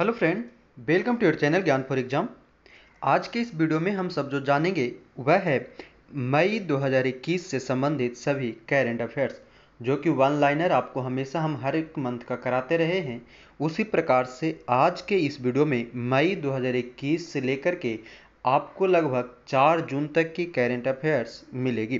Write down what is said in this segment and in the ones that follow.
hello friend welcome to your channel Gyan for exam आज के इस वीडियो में हम सब जो जानेंगे वह है मई 2021 से संबंधित सभी करेंट अफेयर्स जो कि वन लाइनर आपको हमेशा हम हर एक मंथ का कराते रहे हैं उसी प्रकार से आज के इस वीडियो में मई 2021 से लेकर के आपको लगभग 4 जून तक की करेंट अफेयर्स मिलेगी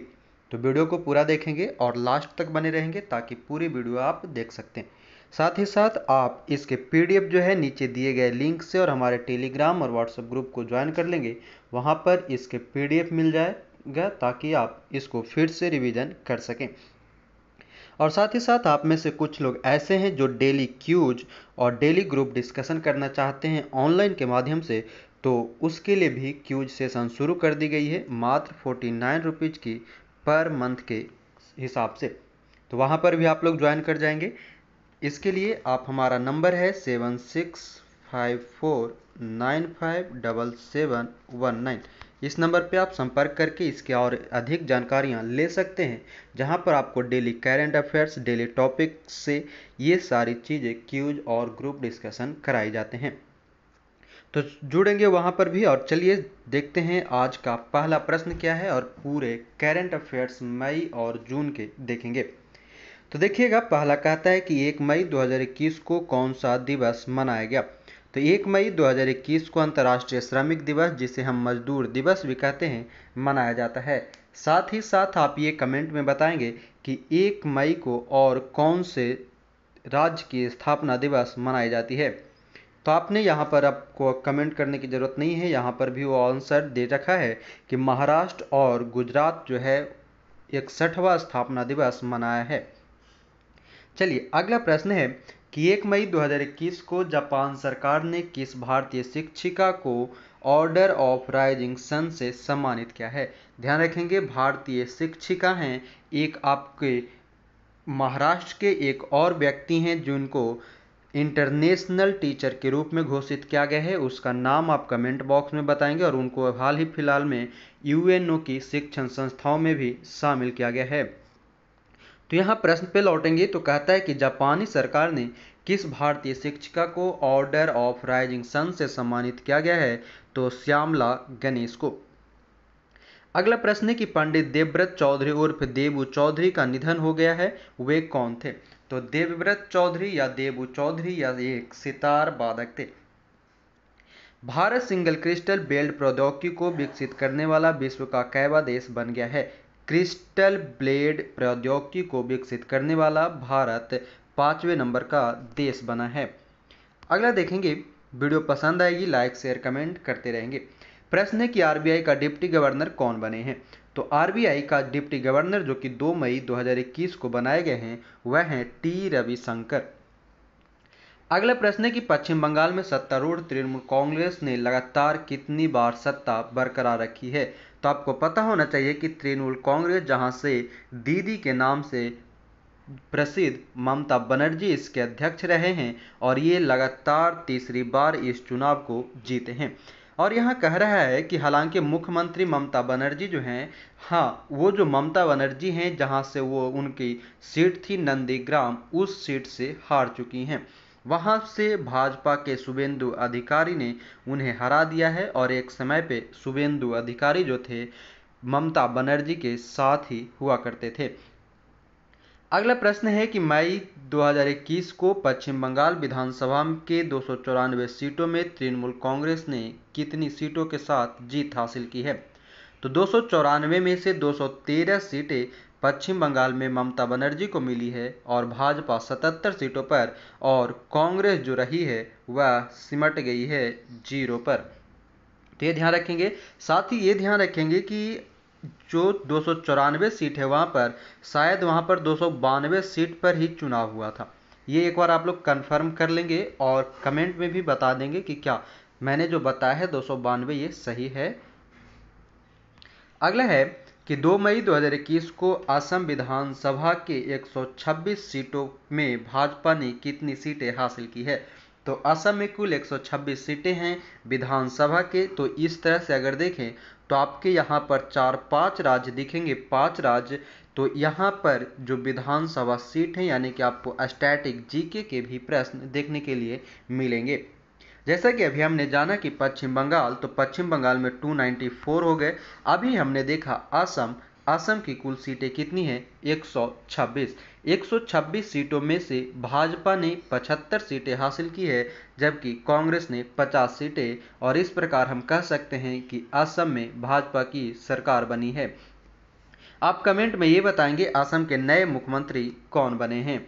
तो वीडियो को पूरा देखेंगे और लास्ट तक बने रहेंगे ताकि पूरी वीडियो आप देख सकते हैं साथ ही साथ आप इसके पीडीएफ जो है नीचे दिए गए लिंक से और हमारे टेलीग्राम और व्हाट्सएप ग्रुप को ज्वाइन कर लेंगे वहाँ पर इसके पीडीएफ मिल जाएगा ताकि आप इसको फिर से रिवीजन कर सकें और साथ ही साथ आप में से कुछ लोग ऐसे हैं जो डेली क्यूज और डेली ग्रुप डिस्कशन करना चाहते हैं ऑनलाइन के माध्यम से तो उसके लिए भी क्यूज सेशन शुरू कर दी गई है मात्र फोर्टी नाइन रुपीज़ की पर मंथ के हिसाब से तो वहाँ पर भी आप लोग ज्वाइन कर जाएंगे इसके लिए आप हमारा नंबर है seven six five four nine five double seven one nine इस नंबर पे आप संपर्क करके इसके और अधिक जानकारियाँ ले सकते हैं जहाँ पर आपको daily current affairs daily topic से ये सारी चीज़ें क्यूज और ग्रुप डिस्कशन कराए जाते हैं तो जुड़ेंगे वहाँ पर भी और चलिए देखते हैं आज का पहला प्रश्न क्या है और पूरे करेंट अफेयर्स मई और जून के देखेंगे तो देखिएगा पहला कहता है कि एक मई 2021 को कौन सा दिवस मनाया गया तो एक मई 2021 को अंतर्राष्ट्रीय श्रमिक दिवस जिसे हम मजदूर दिवस भी कहते हैं मनाया जाता है साथ ही साथ आप ये कमेंट में बताएंगे कि एक मई को और कौन से राज्य की स्थापना दिवस मनाई जाती है तो आपने यहाँ पर आपको कमेंट करने की ज़रूरत नहीं है यहाँ पर भी वो आंसर दे रखा है कि महाराष्ट्र और गुजरात जो है इकसठवा स्थापना दिवस मनाया है चलिए अगला प्रश्न है कि एक मई 2021 को जापान सरकार ने किस भारतीय शिक्षिका को ऑर्डर ऑफ राइजिंग सन से सम्मानित किया है ध्यान रखेंगे भारतीय शिक्षिका हैं एक आपके महाराष्ट्र के एक और व्यक्ति हैं जिनको इंटरनेशनल टीचर के रूप में घोषित किया गया है उसका नाम आप कमेंट बॉक्स में बताएंगे और उनको हाल ही फिलहाल में यूएनओ की शिक्षण संस्थाओं में भी शामिल किया गया है तो यहाँ प्रश्न पे लौटेंगे तो कहता है कि जापानी सरकार ने किस भारतीय शिक्षिका को ऑर्डर ऑफ राइजिंग सन से सम्मानित किया गया है तो श्यामला गणेश को अगला प्रश्न है कि पंडित देवव्रत चौधरी उर्फ देवू चौधरी का निधन हो गया है वे कौन थे तो देवव्रत चौधरी या देवू चौधरी या एक सितार वादक थे भारत सिंगल क्रिस्टल बेल्ट प्रौद्योगिकी को विकसित करने वाला विश्व का कैवा देश बन गया है क्रिस्टल ब्लेड प्रौद्योगिकी को विकसित करने वाला भारत पाँचवें नंबर का देश बना है अगला देखेंगे वीडियो पसंद आएगी लाइक शेयर कमेंट करते रहेंगे प्रश्न है कि आरबीआई का डिप्टी गवर्नर कौन बने हैं तो आरबीआई का डिप्टी गवर्नर जो कि 2 मई 2021 को बनाए गए हैं वह हैं टी रविशंकर अगला प्रश्न है कि पश्चिम बंगाल में सत्तारूढ़ तृणमूल कांग्रेस ने लगातार कितनी बार सत्ता बरकरार रखी है तो आपको पता होना चाहिए कि तृणमूल कांग्रेस जहां से दीदी के नाम से प्रसिद्ध ममता बनर्जी इसके अध्यक्ष रहे हैं और ये लगातार तीसरी बार इस चुनाव को जीते हैं और यहाँ कह रहा है कि हालांकि मुख्यमंत्री ममता बनर्जी जो हैं हाँ वो जो ममता बनर्जी हैं जहाँ से वो उनकी सीट थी नंदीग्राम उस सीट से हार चुकी हैं वहां से भाजपा के शुभेंदु अधिकारी ने उन्हें हरा दिया है और एक समय पे शुभेंदु अधिकारी जो थे ममता बनर्जी के साथ ही हुआ करते थे अगला प्रश्न है कि मई 2021 को पश्चिम बंगाल विधानसभा के दो सीटों में तृणमूल कांग्रेस ने कितनी सीटों के साथ जीत हासिल की है तो दो में से 213 सीटें पश्चिम बंगाल में ममता बनर्जी को मिली है और भाजपा 77 सीटों पर और कांग्रेस जो रही है वह सिमट गई है जीरो पर तो ये ध्यान रखेंगे साथ ही ये ध्यान रखेंगे कि जो दो सीट है वहाँ पर शायद वहाँ पर दो सीट पर ही चुनाव हुआ था ये एक बार आप लोग कंफर्म कर लेंगे और कमेंट में भी बता देंगे कि क्या मैंने जो बताया है दो ये सही है अगला है कि 2 मई 2021 को असम विधानसभा के 126 सीटों में भाजपा ने कितनी सीटें हासिल की है तो असम में कुल 126 सीटें हैं विधानसभा के तो इस तरह से अगर देखें तो आपके यहाँ पर चार पांच राज्य दिखेंगे पांच राज्य तो यहाँ पर जो विधानसभा सीट है यानी कि आपको स्टैटिक जीके के भी प्रश्न देखने के लिए मिलेंगे जैसा कि अभी हमने जाना कि पश्चिम बंगाल तो पश्चिम बंगाल में 294 हो गए अभी हमने देखा असम असम की कुल सीटें कितनी हैं 126 126 सीटों में से भाजपा ने 75 सीटें हासिल की है जबकि कांग्रेस ने 50 सीटें और इस प्रकार हम कह सकते हैं कि असम में भाजपा की सरकार बनी है आप कमेंट में ये बताएंगे असम के नए मुख्यमंत्री कौन बने हैं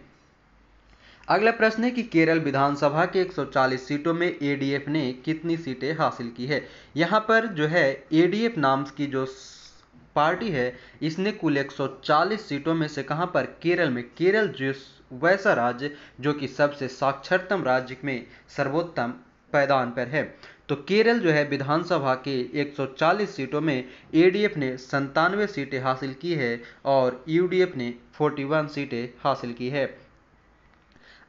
अगला प्रश्न है कि केरल विधानसभा के 140 सीटों में एडीएफ ने कितनी सीटें हासिल की है यहाँ पर जो है एडीएफ नाम की जो पार्टी है इसने कुल 140 सीटों में से कहाँ पर केरल में केरल जिस वैसा राज्य जो कि सबसे साक्षरतम राज्य में सर्वोत्तम पैदान पर है तो केरल जो है विधानसभा के 140 सीटों में एडीएफ ने संतानवे सीटें हासिल की है और यूडीएफ ने 41 सीटें हासिल की है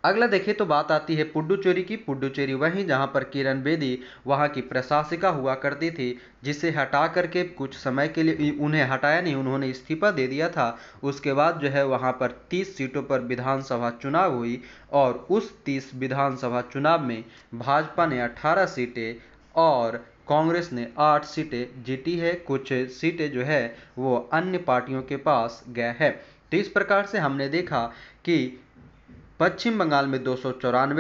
अगला देखें तो बात आती है पुडुचेरी की पुडुचेरी वहीं जहां पर किरण बेदी वहां की प्रशासिका हुआ करती थी जिसे हटा करके कुछ समय के लिए उन्हें हटाया नहीं उन्होंने इस्तीफा दे दिया था उसके बाद जो है वहां पर 30 सीटों पर विधानसभा चुनाव हुई और उस 30 विधानसभा चुनाव में भाजपा ने 18 सीटें और कांग्रेस ने आठ सीटें जीती है कुछ सीटें जो है वो अन्य पार्टियों के पास गए हैं तो इस प्रकार से हमने देखा कि पश्चिम बंगाल में दो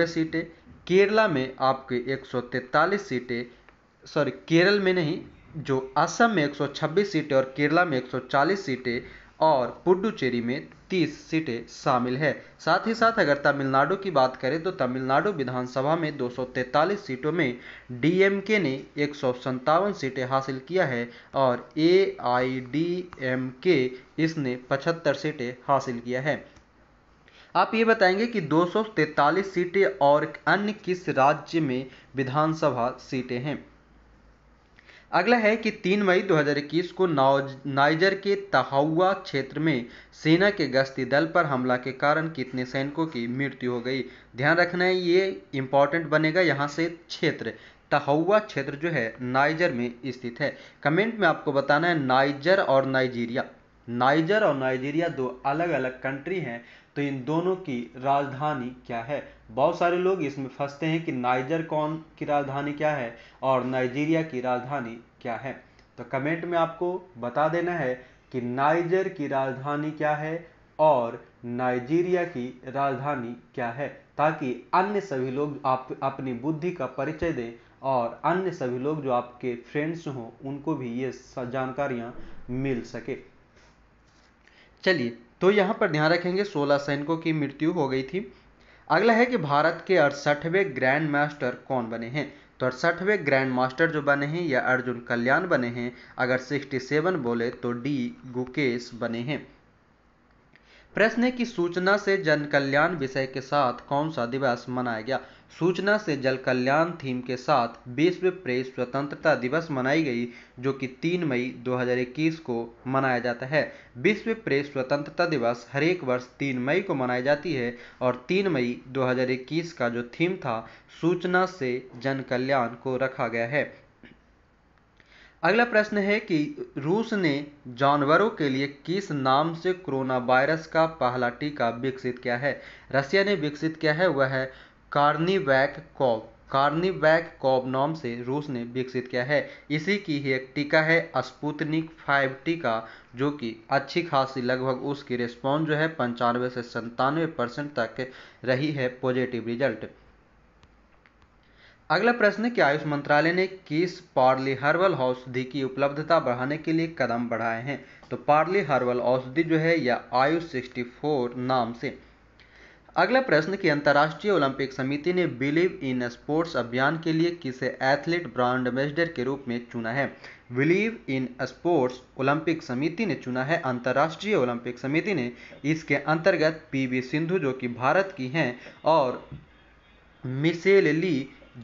सीटें केरला में आपके 143 सीटें सॉरी केरल में नहीं जो असम में 126 सीटें और केरला में 140 सीटें और पुडुचेरी में 30 सीटें शामिल है साथ ही साथ अगर तमिलनाडु की बात करें तो तमिलनाडु विधानसभा में 243 सीटों में डीएमके ने एक सीटें हासिल किया है और ए इसने 75 सीटें हासिल किया है आप ये बताएंगे कि दो सीटें और अन्य किस राज्य में विधानसभा सीटें हैं अगला है कि 3 मई 2021 को नाइजर के तहाउआ क्षेत्र में सेना के गश्ती दल पर हमला के कारण कितने सैनिकों की मृत्यु हो गई ध्यान रखना है ये इंपॉर्टेंट बनेगा यहाँ से क्षेत्र तहुआ क्षेत्र जो है नाइजर में स्थित है कमेंट में आपको बताना है नाइजर और नाइजीरिया नाइजर और नाइजीरिया दो अलग अलग कंट्री हैं तो इन दोनों की राजधानी क्या है बहुत सारे लोग इसमें फंसते हैं कि नाइजर कौन की राजधानी क्या है और नाइजीरिया की राजधानी क्या है तो कमेंट में आपको बता देना है कि नाइजर की राजधानी क्या है और नाइजीरिया की राजधानी क्या है ताकि अन्य सभी लोग आप अपनी बुद्धि का परिचय दें और अन्य सभी लोग जो आपके फ्रेंड्स हों उनको भी ये जानकारियां मिल सके चलिए तो यहाँ पर ध्यान रखेंगे सोलह सैनिकों की मृत्यु हो गई थी अगला है कि भारत के अड़सठवें ग्रैंड मास्टर कौन बने हैं तो अड़सठवें ग्रैंड मास्टर जो बने हैं या अर्जुन कल्याण बने हैं अगर 67 बोले तो डी गुकेश बने हैं प्रश्न की सूचना से जन कल्याण विषय के साथ कौन सा दिवस मनाया गया सूचना से जल कल्याण थीम के साथ विश्व प्रेस स्वतंत्रता दिवस मनाई गई जो कि 3 मई 2021 को मनाया जाता है विश्व प्रेस स्वतंत्रता दिवस हरेक वर्ष 3 मई को मनाई जाती है और 3 मई 2021 का जो थीम था सूचना से जन कल्याण को रखा गया है अगला प्रश्न है कि रूस ने जानवरों के लिए किस नाम से कोरोना वायरस का पहला टीका विकसित किया है रशिया ने विकसित किया है वह कार्निवैक कॉब कार्निवैक कॉब नाम से रूस ने विकसित किया है इसी की ही एक टीका है स्पुतनिक फाइव टीका जो कि अच्छी खासी लगभग उसकी रिस्पॉन्स जो है पंचानवे से संतानवे परसेंट तक रही है पॉजिटिव रिजल्ट अगला प्रश्न है कि आयुष मंत्रालय ने किस पार्ली हर्बल औषधि की उपलब्धता बढ़ाने के लिए कदम बढ़ाए हैं तो पार्ली हर्बल औषधि जो है या आयुष 64 नाम से अगला प्रश्न की अंतर्राष्ट्रीय ओलंपिक समिति ने बिलीव इन स्पोर्ट्स अभियान के लिए किसे एथलीट ब्रांड एम्बेसडर के रूप में चुना है बिलीव इन स्पोर्ट्स ओलंपिक समिति ने चुना है अंतर्राष्ट्रीय ओलंपिक समिति ने इसके अंतर्गत पीवी सिंधु जो कि भारत की हैं और मिसेल ली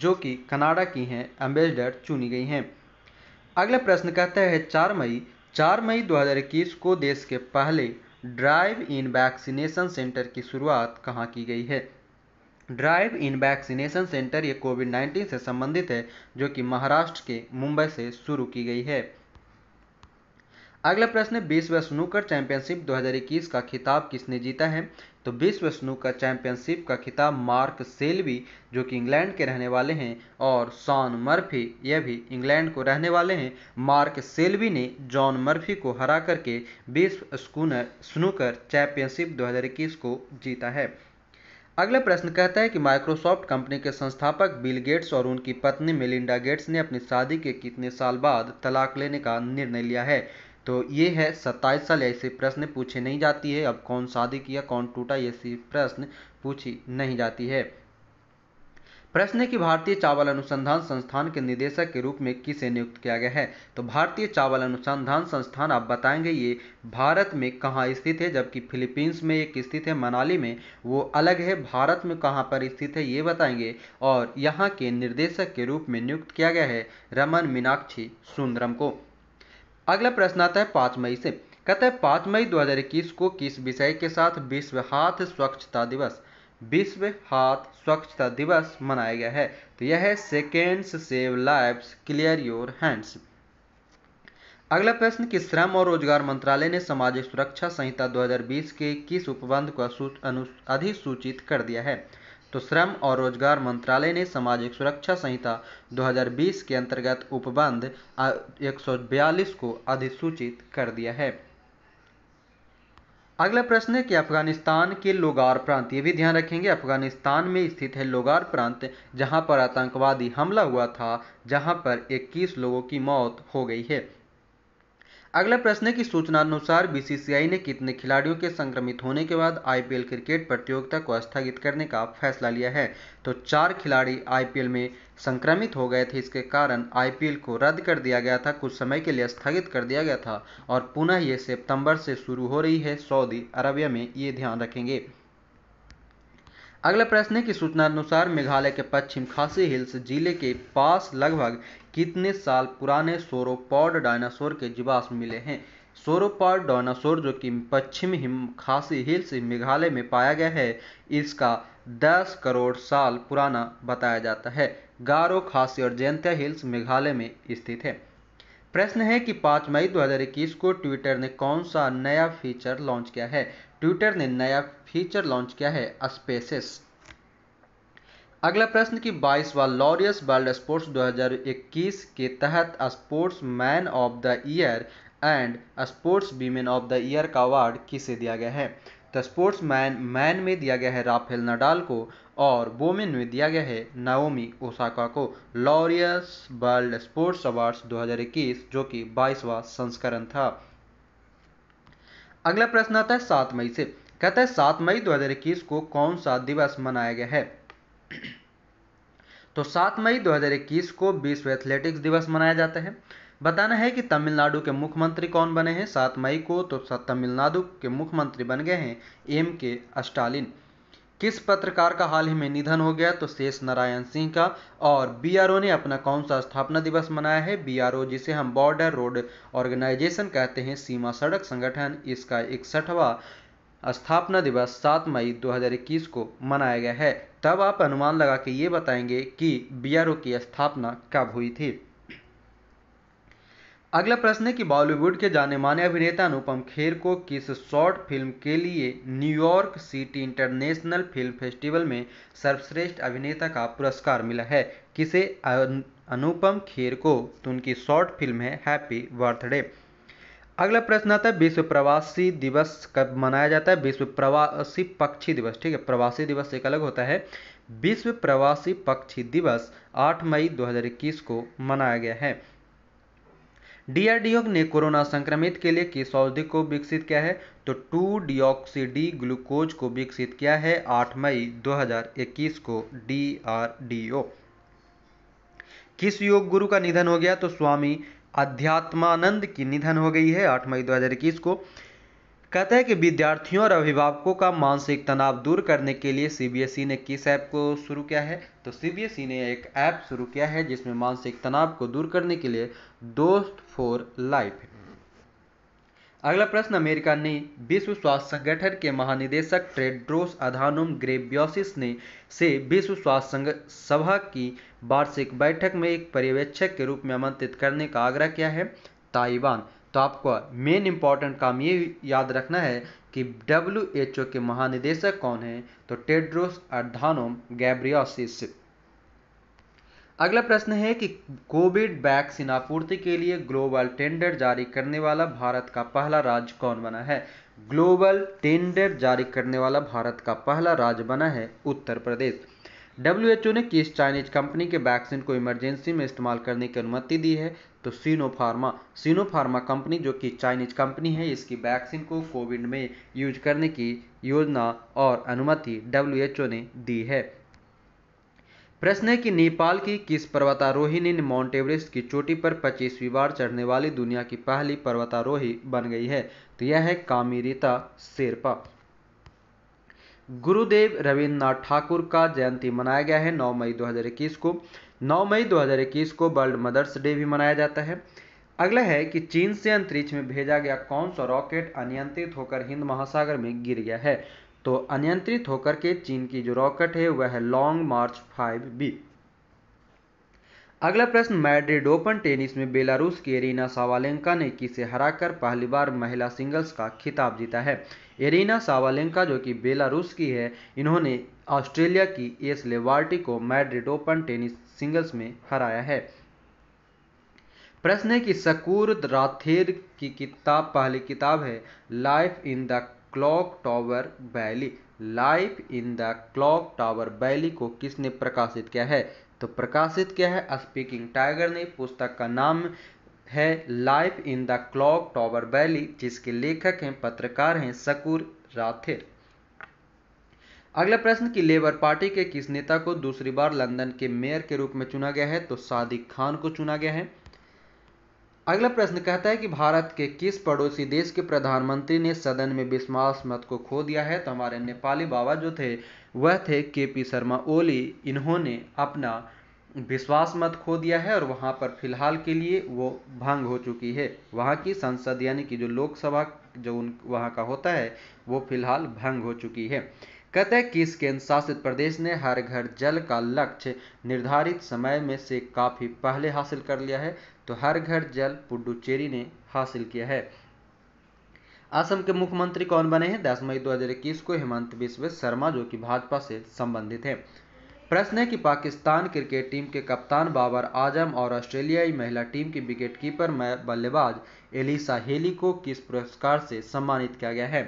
जो कि कनाडा की हैं एम्बेसडर चुनी गई हैं अगला प्रश्न कहता है चार मई चार मई 2021 को देश के पहले ड्राइव इन वैक्सीनेशन सेंटर की शुरुआत कहाँ की गई है ड्राइव इन वैक्सीनेशन सेंटर ये कोविड 19 से संबंधित है जो कि महाराष्ट्र के मुंबई से शुरू की गई है अगला प्रश्न है बीसवें स्नूकर चैंपियनशिप 2021 का खिताब किसने जीता है तो विश्व स्नूकर चैंपियनशिप का खिताब मार्क सेल्वी जो कि इंग्लैंड के रहने वाले हैं और सॉन मर्फी यह भी इंग्लैंड को रहने वाले हैं मार्क सेल्वी ने जॉन मर्फी को हरा करके विश्व स्कूनर स्नूकर चैंपियनशिप 2021 को जीता है अगला प्रश्न कहता है कि माइक्रोसॉफ्ट कंपनी के संस्थापक बिल गेट्स और उनकी पत्नी मेलिंडा गेट्स ने अपनी शादी के कितने साल बाद तलाक लेने का निर्णय लिया है तो ये है सत्ताईस साल ऐसे प्रश्न पूछे नहीं जाती है अब कौन शादी किया कौन टूटा ऐसी प्रश्न पूछी नहीं जाती है प्रश्न की भारतीय चावल अनुसंधान संस्थान के निदेशक के रूप में किसे नियुक्त किया गया है तो भारतीय चावल अनुसंधान संस्थान आप बताएंगे ये भारत में कहाँ स्थित है जबकि फिलीपींस में एक स्थित है मनाली में वो अलग है भारत में कहाँ पर स्थित है ये बताएंगे और यहाँ के निर्देशक के रूप में नियुक्त किया गया है रमन मीनाक्षी सुंदरम को अगला प्रश्न आता है पाँच मई से कहते हैं पाँच मई 2021 को किस विषय के साथ विश्व हाथ स्वच्छता दिवस विश्व हाथ स्वच्छता दिवस मनाया गया है तो यह है seconds save life clear your hands अगला प्रश्न कि श्रम और रोजगार मंत्रालय ने सामाजिक सुरक्षा संहिता 2020 के किस उपबंध को अधिसूचित कर दिया है तो श्रम और रोजगार मंत्रालय ने सामाजिक सुरक्षा संहिता 2020 के अंतर्गत उपबंध 142 को अधिसूचित कर दिया है अगला प्रश्न है कि अफगानिस्तान के लोगार प्रांत ये भी ध्यान रखेंगे अफगानिस्तान में स्थित है लोगार प्रांत जहां पर आतंकवादी हमला हुआ था जहां पर 21 लोगों की मौत हो गई है अगला प्रश्न है कि अनुसार बीसीसीआई ने कितने खिलाड़ियों के संक्रमित होने के बाद आईपीएल क्रिकेट प्रतियोगिता को स्थगित करने का फैसला लिया है तो चार खिलाड़ी आईपीएल में संक्रमित हो गए थे इसके कारण आईपीएल को रद्द कर दिया गया था कुछ समय के लिए स्थगित कर दिया गया था और पुनः ये सितंबर से शुरू हो रही है सऊदी अरबिया में ये ध्यान रखेंगे अगले प्रश्न की सूचना अनुसार मेघालय के पश्चिम खासी हिल्स जिले के पास लगभग कितने साल पुराने सोरोपॉड डायनासोर के जीवाश्म मिले हैं सोरोपॉड डायनासोर जो कि पश्चिम हिम खासी हिल्स मेघालय में पाया गया है इसका 10 करोड़ साल पुराना बताया जाता है गारो खासी और जयंत्या हिल्स मेघालय में स्थित है प्रश्न है कि 5 मई 2021 को ट्विटर ने कौन सा नया फीचर लॉन्च किया है ट्विटर ने नया फीचर लॉन्च किया है स्पेसेस अगला प्रश्न कि बाईसवा लॉरियस वर्ल्ड स्पोर्ट्स 2021 के तहत sports man of the year and sports women of the year का अवार्ड किसे दिया गया है द स्पोर्ट्स मैन मैन में दिया गया है राफेल नडाल को और वोमेन में दिया गया है नाओमी ओसाका को लॉरियस वर्ल्ड स्पोर्ट्स अवार्ड्स 2021 जो कि बाईसवा संस्करण था अगला प्रश्न आता है सात मई से कहता है सात मई 2021 को कौन सा दिवस मनाया गया है तो सात मई 2021 को विश्व एथलेटिक्स दिवस मनाया जाता है बताना है कि तमिलनाडु के मुख्यमंत्री कौन बने हैं सात मई को तो तमिलनाडु के मुख्यमंत्री बन गए हैं एम के स्टालिन किस पत्रकार का हाल ही में निधन हो गया तो शेष नारायण सिंह का और बीआरओ ने अपना कौन सा स्थापना दिवस मनाया है बीआरओ जिसे हम बॉर्डर रोड ऑर्गेनाइजेशन कहते हैं सीमा सड़क संगठन इसका इकसठवा स्थापना दिवस 7 मई 2021 को मनाया गया है तब आप अनुमान लगा के ये बताएंगे कि बीआरओ की स्थापना कब हुई थी अगला प्रश्न है कि बॉलीवुड के जाने माने अभिनेता अनुपम खेर को किस शॉर्ट फिल्म के लिए New York city international film festival में सर्वश्रेष्ठ अभिनेता का पुरस्कार मिला है किसे अनुपम खेर को तो उनकी शॉर्ट फिल्म है हैप्पी बर्थडे अगला प्रश्न आता है विश्व प्रवासी दिवस कब मनाया जाता है विश्व प्रवासी पक्षी दिवस ठीक है प्रवासी दिवस एक अलग होता है विश्व प्रवासी पक्षी दिवस 8 मई 2021 को मनाया गया है डीआरडीओ ने कोरोना संक्रमित के लिए किस औषधि को विकसित किया है तो टू डिऑक्सी डी ग्लूकोज को विकसित किया है 8 मई 2021 को डीआरडीओ किस योग गुरु का निधन हो गया तो स्वामी अध्यात्मानंद की निधन हो गई है 8 मई 2021 को कहते हैं कि विद्यार्थियों और अभिभावकों का मानसिक तनाव दूर करने के लिए सीबीएसई e ने किस ऐप को शुरू किया है तो सीबीएसई e ने एक ऐप शुरू किया है जिसमें मानसिक तनाव को दूर करने के लिए दोस्त फॉर लाइफ अगला प्रश्न अमेरिका ने विश्व स्वास्थ्य संगठन के महानिदेशक ट्रेड्रोस अधानोम ग्रेबियोसिस ने से विश्व स्वास्थ्य सभा की वार्षिक बैठक में एक पर्यवेक्षक के रूप में आमंत्रित करने का आग्रह किया है ताइवान तो आपको मेन इम्पॉर्टेंट काम ये याद रखना है कि डब्ल्यू एच ओ के महानिदेशक कौन है तो टेड्रोस अर्धानोम गैब्रियासिस अगला प्रश्न है कि कोविड वैक्सीन आपूर्ति के लिए ग्लोबल टेंडर जारी करने वाला भारत का पहला राज्य कौन बना है ग्लोबल टेंडर जारी करने वाला भारत का पहला राज्य बना है उत्तर प्रदेश ओ ने किस चाइनीज कंपनी के वैक्सीन को इमरजेंसी में इस्तेमाल करने की अनुमति दी है तो सीनोफार्मा सीनोफार्मा कंपनी जो कि चाइनीज कंपनी है इसकी वैक्सीन को कोविड में यूज करने की योजना और अनुमति डब्ल्यूएचओ ने दी है प्रश्न है कि नेपाल की किस पर्वतारोहिणी ने माउंट एवरेस्ट की चोटी पर पच्चीसवीं बार चढ़ने वाली दुनिया की पहली पर्वतारोही बन गई है तो यह है कामिरीता शेरपा गुरुदेव रविन्द्रनाथ ठाकुर का जयंती मनाया गया है 9 मई 2021 को 9 मई 2021 को वर्ल्ड मदर्स डे भी मनाया जाता है अगला है कि चीन से अंतरिक्ष में भेजा गया कौन सा रॉकेट अनियंत्रित होकर हिंद महासागर में गिर गया है तो अनियंत्रित होकर के चीन की जो रॉकेट है वह है लॉन्ग मार्च फाइव बी अगला प्रश्न मैड्रिड ओपन टेनिस में बेलारूस की एरीना सावालेंका ने किसे हराकर पहली बार महिला सिंगल्स का खिताब जीता है एरीना सावालेंका जो कि बेलारूस की है इन्होंने ऑस्ट्रेलिया की एस लेवार्टी को मैड्रिड ओपन टेनिस सिंगल्स में हराया है प्रश्न है कि सकूर राथेर की किताब पहली किताब है life in the clock tower valley life in the clock tower valley को किसने प्रकाशित किया है तो प्रकाशित किया है स्पीकिंग टाइगर ने पुस्तक का नाम है life in the clock tower valley जिसके लेखक हैं पत्रकार हैं सकुर राथिर अगला प्रश्न कि लेबर पार्टी के किस नेता को दूसरी बार लंदन के मेयर के रूप में चुना गया है तो सादिक खान को चुना गया है अगला प्रश्न कहता है कि भारत के किस पड़ोसी देश के प्रधानमंत्री ने सदन में विश्वास मत को खो दिया है तो हमारे नेपाली बाबा जो थे वह थे के पी शर्मा ओली इन्होंने अपना विश्वास मत खो दिया है और वहाँ पर फिलहाल के लिए वो भंग हो चुकी है वहाँ की संसद यानी कि जो लोकसभा जो उन वहाँ का होता है वो फिलहाल भंग हो चुकी है कहते हैं किस केंद्र शासित प्रदेश ने हर घर जल का लक्ष्य निर्धारित समय में से काफ़ी पहले हासिल कर लिया है तो हर घर जल पुडुचेरी ने हासिल किया है असम के मुख्यमंत्री कौन बने हैं दस मई 2021 को हेमंत बिस्व शर्मा जो कि भाजपा से संबंधित है प्रश्न है कि पाकिस्तान क्रिकेट टीम के कप्तान बाबर आजम और ऑस्ट्रेलियाई महिला टीम की विकेट कीपर बल्लेबाज एलिसा हेली को किस पुरस्कार से सम्मानित किया गया है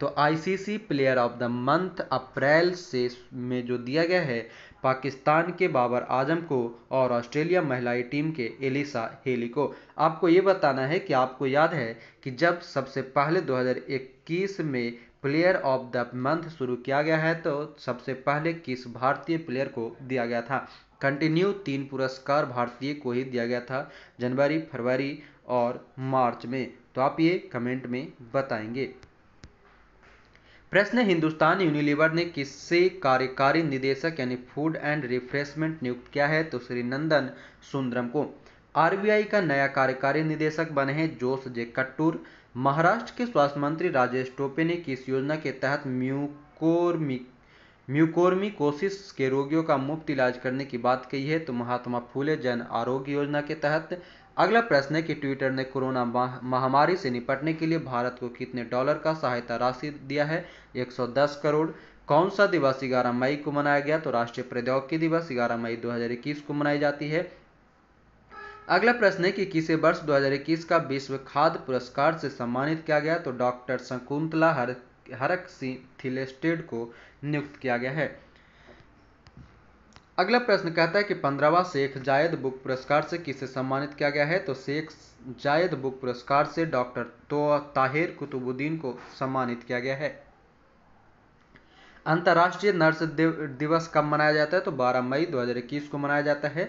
तो ICC player of the month April से में जो दिया गया है पाकिस्तान के बाबर आजम को और ऑस्ट्रेलिया महिलाएं टीम के एलिसा हेली को आपको ये बताना है कि आपको याद है कि जब सबसे पहले 2021 में प्लेयर ऑफ द मंथ शुरू किया गया है तो सबसे पहले किस भारतीय प्लेयर को दिया गया था कंटिन्यू तीन पुरस्कार भारतीय को ही दिया गया था जनवरी फरवरी और मार्च में तो आप ये कमेंट में बताएंगे प्रश्न हिंदुस्तान यूनिलीवर ने किससे कार्यकारी निदेशक यानी फूड एंड रिफ्रेशमेंट नियुक्त किया है तो श्री नंदन सुंदरम को आरबीआई का नया कार्यकारी निदेशक बने हैं जोश जे कट्टूर महाराष्ट्र के स्वास्थ्य मंत्री राजेश टोपे ने किस योजना के तहत म्यूकोर्मिक म्यूकोर्मी कोशिस के रोगियों का मुफ्त इलाज करने की बात कही है तो महात्मा फूले जन आरोग्य योजना के तहत अगला प्रश्न है कि ट्विटर ने कोरोना महामारी से निपटने के लिए भारत को कितने डॉलर का सहायता राशि दिया है 110 करोड़ कौन सा दिवस ग्यारह मई को मनाया गया तो राष्ट्रीय प्रौद्योगिकी दिवस ग्यारह मई 2021 को मनाई जाती है अगला प्रश्न है कि किसे वर्ष 2021 का विश्व खाद्य पुरस्कार से सम्मानित किया गया तो डॉक्टर शकुंतला हर हरक सिंह थिलेस्टेड को नियुक्त किया गया है अगला प्रश्न कहता है कि पंद्रहवा शेख जायद बुक पुरस्कार से किसे सम्मानित किया गया है तो शेख जायद बुक पुरस्कार से डॉक्टर तो ताहिर कुतुबुद्दीन को सम्मानित किया गया है अंतर्राष्ट्रीय नर्स दिवस कब मनाया जाता है तो 12 मई 2021 को मनाया जाता है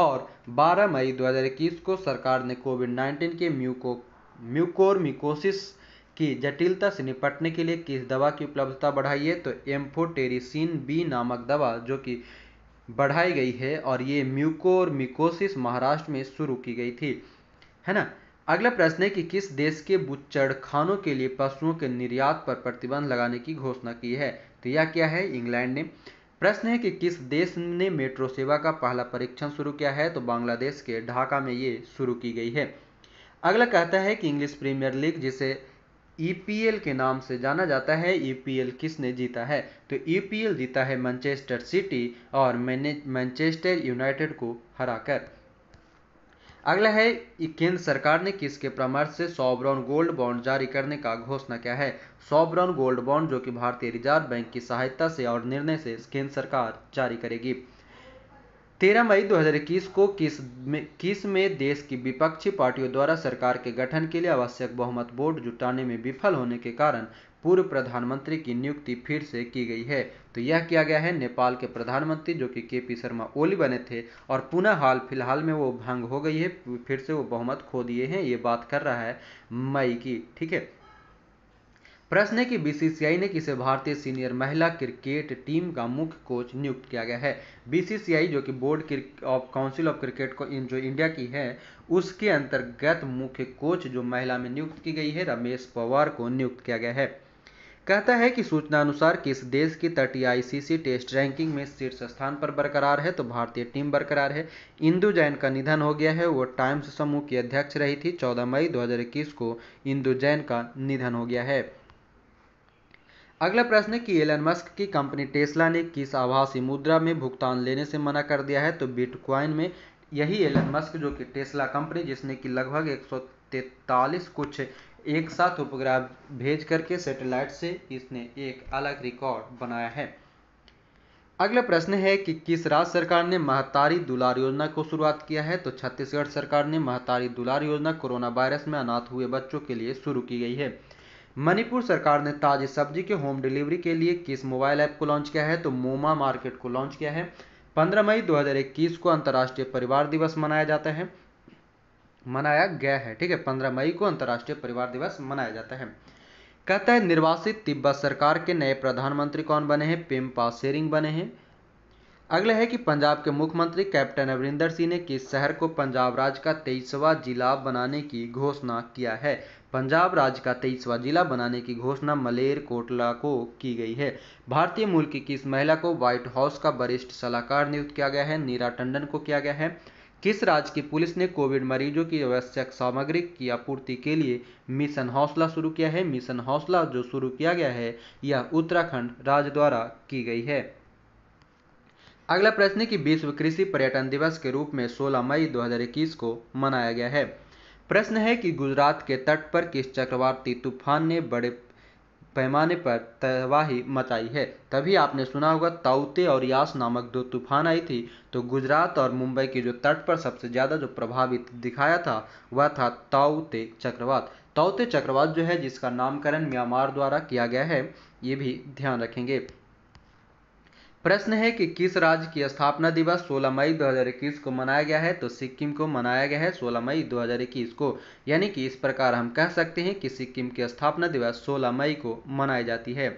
और 12 मई 2021 को सरकार ने कोविड 19 के म्यूको म्यूकोरमिकोसिस की जटिलता से निपटने के लिए किस दवा की उपलब्धता बढ़ाई है तो एम्फोटेरिसिन बी नामक दवा जो कि बढ़ाई गई है और ये म्यूकोर मिकोसिस महाराष्ट्र में शुरू की गई थी है ना अगला प्रश्न है कि किस देश के खानों के लिए पशुओं के निर्यात पर प्रतिबंध लगाने की घोषणा की है तो यह क्या है इंग्लैंड ने प्रश्न है कि किस देश ने मेट्रो सेवा का पहला परीक्षण शुरू किया है तो बांग्लादेश के ढाका में ये शुरू की गई है अगला कहता है कि इंग्लिश प्रीमियर लीग जिसे ईपीएल e के नाम से जाना जाता है ईपीएल e किसने जीता है तो ईपीएल e जीता है मैनचेस्टर सिटी और मैनचेस्टर यूनाइटेड को हराकर अगला है केंद्र सरकार ने किसके परामर्श से सौ गोल्ड बॉन्ड जारी करने का घोषणा किया है सौ गोल्ड बॉन्ड जो कि भारतीय रिजर्व बैंक की सहायता से और निर्णय से केंद्र सरकार जारी करेगी तेरह मई 2021 को किस में किस में देश की विपक्षी पार्टियों द्वारा सरकार के गठन के लिए आवश्यक बहुमत वोट जुटाने में विफल होने के कारण पूर्व प्रधानमंत्री की नियुक्ति फिर से की गई है तो यह किया गया है नेपाल के प्रधानमंत्री जो कि के पी शर्मा ओली बने थे और पुनः हाल फिलहाल में वो भंग हो गई है फिर से वो बहुमत खो दिए हैं ये बात कर रहा है मई की ठीक है प्रश्न है कि बीसीसीआई ने किसे भारतीय सीनियर महिला क्रिकेट टीम का मुख्य कोच नियुक्त किया गया है बीसीसीआई जो कि board of council of cricket को जो इंडिया की है उसके अंतर्गत मुख्य कोच जो महिला में नियुक्त की गई है रमेश पवार को नियुक्त किया गया है कहता है कि सूचना अनुसार किस देश की तटीय आईसीसी टेस्ट रैंकिंग में शीर्ष स्थान पर बरकरार है तो भारतीय टीम बरकरार है इंदु जैन का निधन हो गया है वो टाइम्स समूह की अध्यक्ष रही थी 14 मई 2021 को इंदु जैन का निधन हो गया है अगला प्रश्न है कि एलन मस्क की कंपनी टेस्ला ने किस आभासी मुद्रा में भुगतान लेने से मना कर दिया है तो बिटकॉइन में यही एलन मस्क जो कि टेस्ला कंपनी जिसने कि लगभग एक कुछ एक साथ उपग्रह भेज करके सैटेलाइट से इसने एक अलग रिकॉर्ड बनाया है अगला प्रश्न है कि किस राज्य सरकार ने महतारी दुलार योजना को शुरुआत किया है तो छत्तीसगढ़ सरकार ने महतारी दुलार योजना कोरोना वायरस में अनाथ हुए बच्चों के लिए शुरू की गई है मणिपुर सरकार ने ताज़ी सब्जी के होम डिलीवरी के लिए किस मोबाइल ऐप को लॉन्च किया है तो मोमा मार्केट को लॉन्च किया है 15 मई 2021 को अंतर्राष्ट्रीय परिवार दिवस मनाया जाता है मनाया गया है ठीक है 15 मई को अंतर्राष्ट्रीय परिवार दिवस मनाया जाता है कहता है निर्वासित तिब्बत सरकार के नए प्रधानमंत्री कौन बने हैं पेम्पा सेरिंग बने हैं अगला है कि पंजाब के मुख्यमंत्री कैप्टन अमरिंदर सिंह ने किस शहर को पंजाब राज्य का तेईसवा जिला बनाने की घोषणा किया है पंजाब राज्य का तेईसवा जिला बनाने की घोषणा मलेर कोटला को की गई है भारतीय मूल की किस महिला को व्हाइट हाउस का वरिष्ठ सलाहकार नियुक्त किया गया है नीरा टंडन को किया गया है किस राज्य की पुलिस ने कोविड मरीजों की आवश्यक सामग्री की आपूर्ति के लिए मिशन हौसला शुरू किया है मिशन हौसला जो शुरू किया गया है यह उत्तराखंड राज्य द्वारा की गई है अगला प्रश्न है कि विश्व कृषि पर्यटन दिवस के रूप में 16 मई 2021 को मनाया गया है प्रश्न है कि गुजरात के तट पर किस चक्रवाती तूफान ने बड़े पैमाने पर तबाही मचाई है तभी आपने सुना होगा ताउते और यास नामक दो तूफान आई थी तो गुजरात और मुंबई के जो तट पर सबसे ज़्यादा जो प्रभावित दिखाया था वह था ताउते चक्रवात ताउते चक्रवात जो है जिसका नामकरण म्यांमार द्वारा किया गया है ये भी ध्यान रखेंगे प्रश्न है कि किस राज्य की स्थापना दिवस 16 मई 2021 को मनाया गया है तो सिक्किम को मनाया गया है 16 मई 2021 को यानी कि इस प्रकार हम कह सकते हैं कि सिक्किम की स्थापना दिवस 16 मई को मनाई जाती है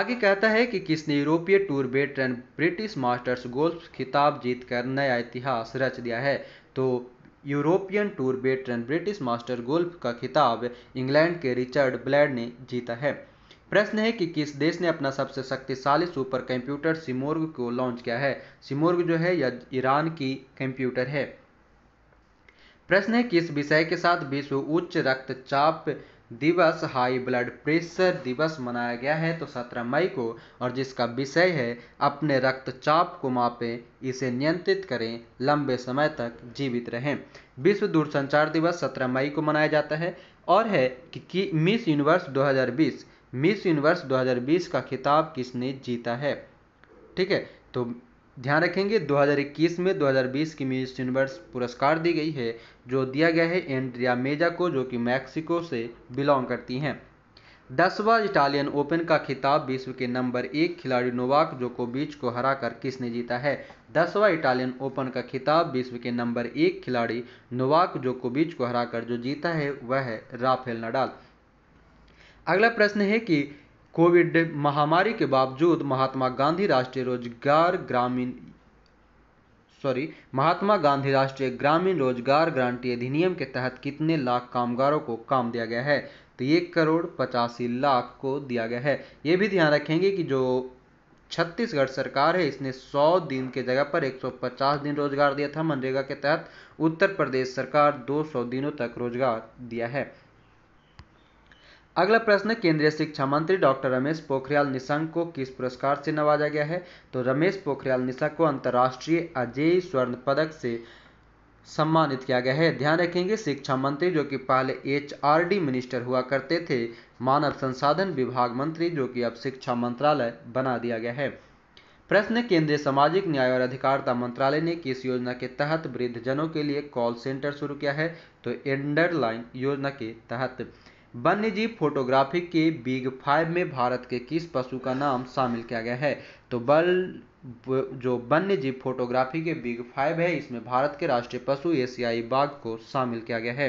आगे कहता है कि किसने यूरोपीय tour veteran British masters golf खिताब जीतकर नया इतिहास रच दिया है तो European tour veteran British master golf का खिताब इंग्लैंड के रिचर्ड ब्लैड ने जीता है प्रश्न है कि किस देश ने अपना सबसे शक्तिशाली सुपर कंप्यूटर सिमोर्ग को लॉन्च किया है सिमोर्ग जो है यह ईरान की कंप्यूटर है प्रश्न है किस विषय के साथ विश्व उच्च रक्तचाप दिवस हाई ब्लड प्रेशर दिवस मनाया गया है तो 17 मई को और जिसका विषय है अपने रक्तचाप को मापें इसे नियंत्रित करें लंबे समय तक जीवित रहें विश्व दूरसंचार दिवस 17 मई को मनाया जाता है और है कि, कि मिस यूनिवर्स 2020 मिस यूनिवर्स 2020 का खिताब किसने जीता है ठीक है तो ध्यान रखेंगे 2021 में 2020 की मिस यूनिवर्स पुरस्कार दी गई है जो दिया गया है एंड्रिया मेजा को जो कि मैक्सिको से बिलोंग करती हैं दसवा इटालियन ओपन का खिताब विश्व के नंबर एक खिलाड़ी नोवाक जोकोविच को हराकर किसने जीता है दसवा इटालियन ओपन का खिताब विश्व के नंबर एक खिलाड़ी नोवाक जोकोविच को हराकर जो जीता है वह है राफेल नडाल अगला प्रश्न है कि कोविड महामारी के बावजूद महात्मा गांधी राष्ट्रीय रोजगार ग्रामीण सॉरी महात्मा गांधी राष्ट्रीय ग्रामीण रोजगार गारंटी अधिनियम के तहत कितने लाख कामगारों को काम दिया गया है तो एक करोड़ पचासी लाख को दिया गया है ये भी ध्यान रखेंगे कि जो छत्तीसगढ़ सरकार है इसने 100 दिन के जगह पर 150 दिन रोजगार दिया था मनरेगा के तहत उत्तर प्रदेश सरकार 200 दिनों तक रोजगार दिया है अगला प्रश्न केंद्रीय शिक्षा मंत्री डॉक्टर रमेश पोखरियाल निशंक को किस पुरस्कार से नवाजा गया है तो रमेश पोखरियाल निशंक को अंतर्राष्ट्रीय अजय स्वर्ण पदक से सम्मानित किया गया है ध्यान रखेंगे शिक्षा मंत्री जो कि पहले एचआरडी मिनिस्टर हुआ करते थे मानव संसाधन विभाग मंत्री जो कि अब शिक्षा मंत्रालय बना दिया गया है प्रश्न केंद्रीय सामाजिक न्याय और अधिकारिता मंत्रालय ने किस योजना के तहत वृद्धजनों के लिए कॉल सेंटर शुरू किया है तो एंडरलाइन योजना के तहत वन्य जीव फोटोग्राफी के बिग फाइव में भारत के किस पशु का नाम शामिल किया गया है तो बल जो वन्य जीव फोटोग्राफी के बिग फाइव है इसमें भारत के राष्ट्रीय पशु एशियाई बाघ को शामिल किया गया है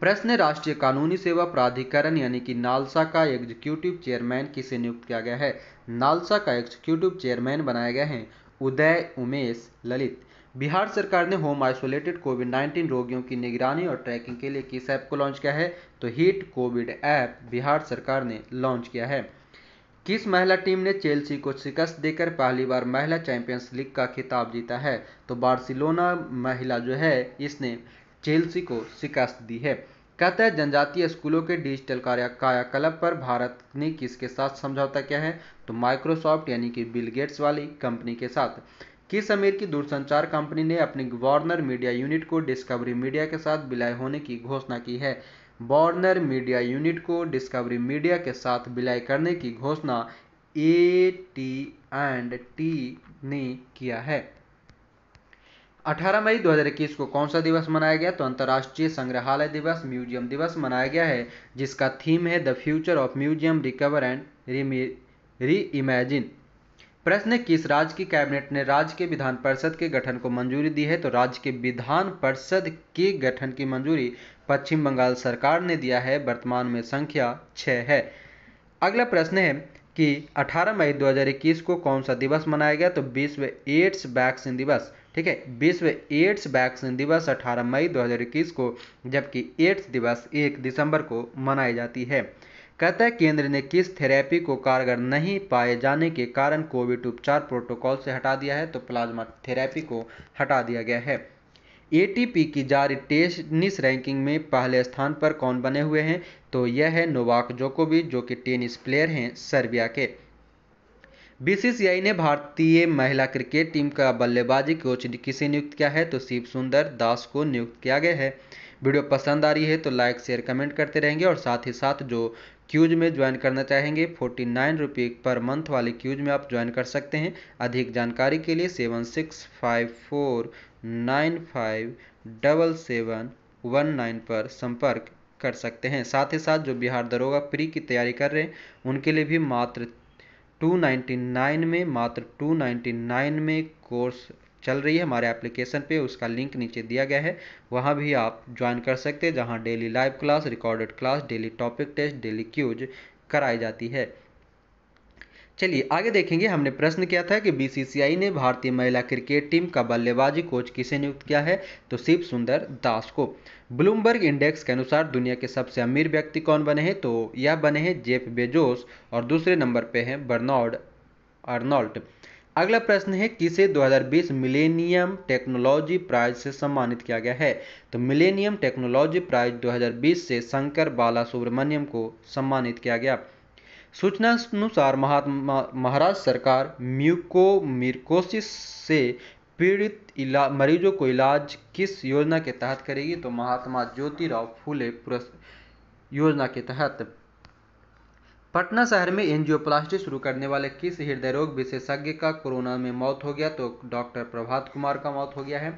प्रश्न राष्ट्रीय कानूनी सेवा प्राधिकरण यानी कि नालसा का एग्जीक्यूटिव चेयरमैन किसे नियुक्त किया गया है नालसा का एग्जीक्यूटिव चेयरमैन बनाया गया है उदय उमेश ललित बिहार सरकार ने होम आइसोलेटेड कोविड 19 रोगियों की निगरानी और ट्रैकिंग के लिए किस ऐप को लॉन्च किया है तो हीट कोविड ऐप बिहार सरकार ने लॉन्च किया है किस महिला टीम ने चेल्सी को शिकस्त देकर पहली बार महिला चैंपियंस लीग का खिताब जीता है तो बार्सिलोना महिला जो है इसने चेल्सी को शिकस्त दी है कहते हैं जनजातीय स्कूलों के डिजिटल कायाकल्प पर भारत ने किसके साथ समझौता किया है तो माइक्रोसॉफ्ट यानी कि बिल गेट्स वाली कंपनी के साथ किस अमीर की दूरसंचार कंपनी ने अपनी वार्नर मीडिया यूनिट को डिस्कवरी मीडिया के साथ विलय होने की घोषणा की है वार्नर मीडिया यूनिट को डिस्कवरी मीडिया के साथ विलय करने की घोषणा ए टी एंड टी ने किया है 18 मई 2021 को कौन सा दिवस मनाया गया तो अंतर्राष्ट्रीय संग्रहालय दिवस म्यूजियम दिवस मनाया गया है जिसका थीम है the future of museum recover and reimagine प्रश्न किस राज्य की कैबिनेट ने राज्य के विधान परिषद के गठन को मंजूरी दी है तो राज्य के विधान परिषद के गठन की मंजूरी पश्चिम बंगाल सरकार ने दिया है वर्तमान में संख्या छः है अगला प्रश्न है कि 18 मई 2021 को कौन सा दिवस मनाया गया तो विश्व एड्स वैक्सीन दिवस ठीक है विश्व एड्स वैक्सीन दिवस 18 मई 2021 को जबकि एड्स दिवस 1 दिसंबर को मनाई जाती है हैं केंद्र ने किस थेरेपी को कारगर नहीं पाए जाने के कारण कोविड उपचार प्रोटोकॉल से हटा दिया है तो प्लाज्मा थेरेपी को हटा दिया गया है एटीपी की जारी टेनिस रैंकिंग में पहले स्थान पर कौन बने हुए हैं तो यह है नोवाक जोकोविच जो कि टेनिस प्लेयर हैं सर्बिया के बीसीसीआई ने भारतीय महिला क्रिकेट टीम का बल्लेबाजी कोच किसे नियुक्त किया है तो शिव सुंदर दास को नियुक्त किया गया है वीडियो पसंद आ रही है तो लाइक शेयर कमेंट करते रहेंगे और साथ ही साथ जो क्यूज में ज्वाइन करना चाहेंगे फोर्टी नाइन रुपये पर मंथ वाले क्यूज में आप ज्वाइन कर सकते हैं अधिक जानकारी के लिए seven six five four nine five double seven one nine पर संपर्क कर सकते हैं साथ ही साथ जो बिहार दरोगा प्री की तैयारी कर रहे हैं उनके लिए भी मात्र टू नाइन्टी नाइन में मात्र टू नाइन्टी नाइन में कोर्स चल रही है हमारे एप्लीकेशन पे उसका लिंक नीचे दिया गया है वहाँ भी आप ज्वाइन कर सकते हैं जहाँ daily live class recorded class daily topic test daily quiz कराई जाती है चलिए आगे देखेंगे हमने प्रश्न किया था कि बीसीसीआई ने भारतीय महिला क्रिकेट टीम का बल्लेबाजी कोच किसे नियुक्त किया है तो शिव सुंदर दास को ब्लूमबर्ग इंडेक्स के अनुसार दुनिया के सबसे अमीर व्यक्ति कौन बने हैं तो यह बने हैं जेफ बेजोस और दूसरे नंबर पे हैं बर्नॉर्ड अर्नॉल्ट अगला प्रश्न है किसे 2020 मिलेनियम टेक्नोलॉजी प्राइज से सम्मानित किया गया है तो मिलेनियम टेक्नोलॉजी प्राइज 2020 से शंकर बाला सुब्रमण्यम को सम्मानित किया गया सूचना अनुसार महात्मा महाराष्ट्र सरकार म्यूकोमिरकोसिस से पीड़ित इला, मरीजों को इलाज किस योजना के तहत करेगी तो महात्मा ज्योतिराव फूले योजना के तहत पटना शहर में एंजियोप्लास्टी शुरू करने वाले किस हृदय रोग विशेषज्ञ का कोरोना में मौत हो गया तो डॉक्टर प्रभात कुमार का मौत हो गया है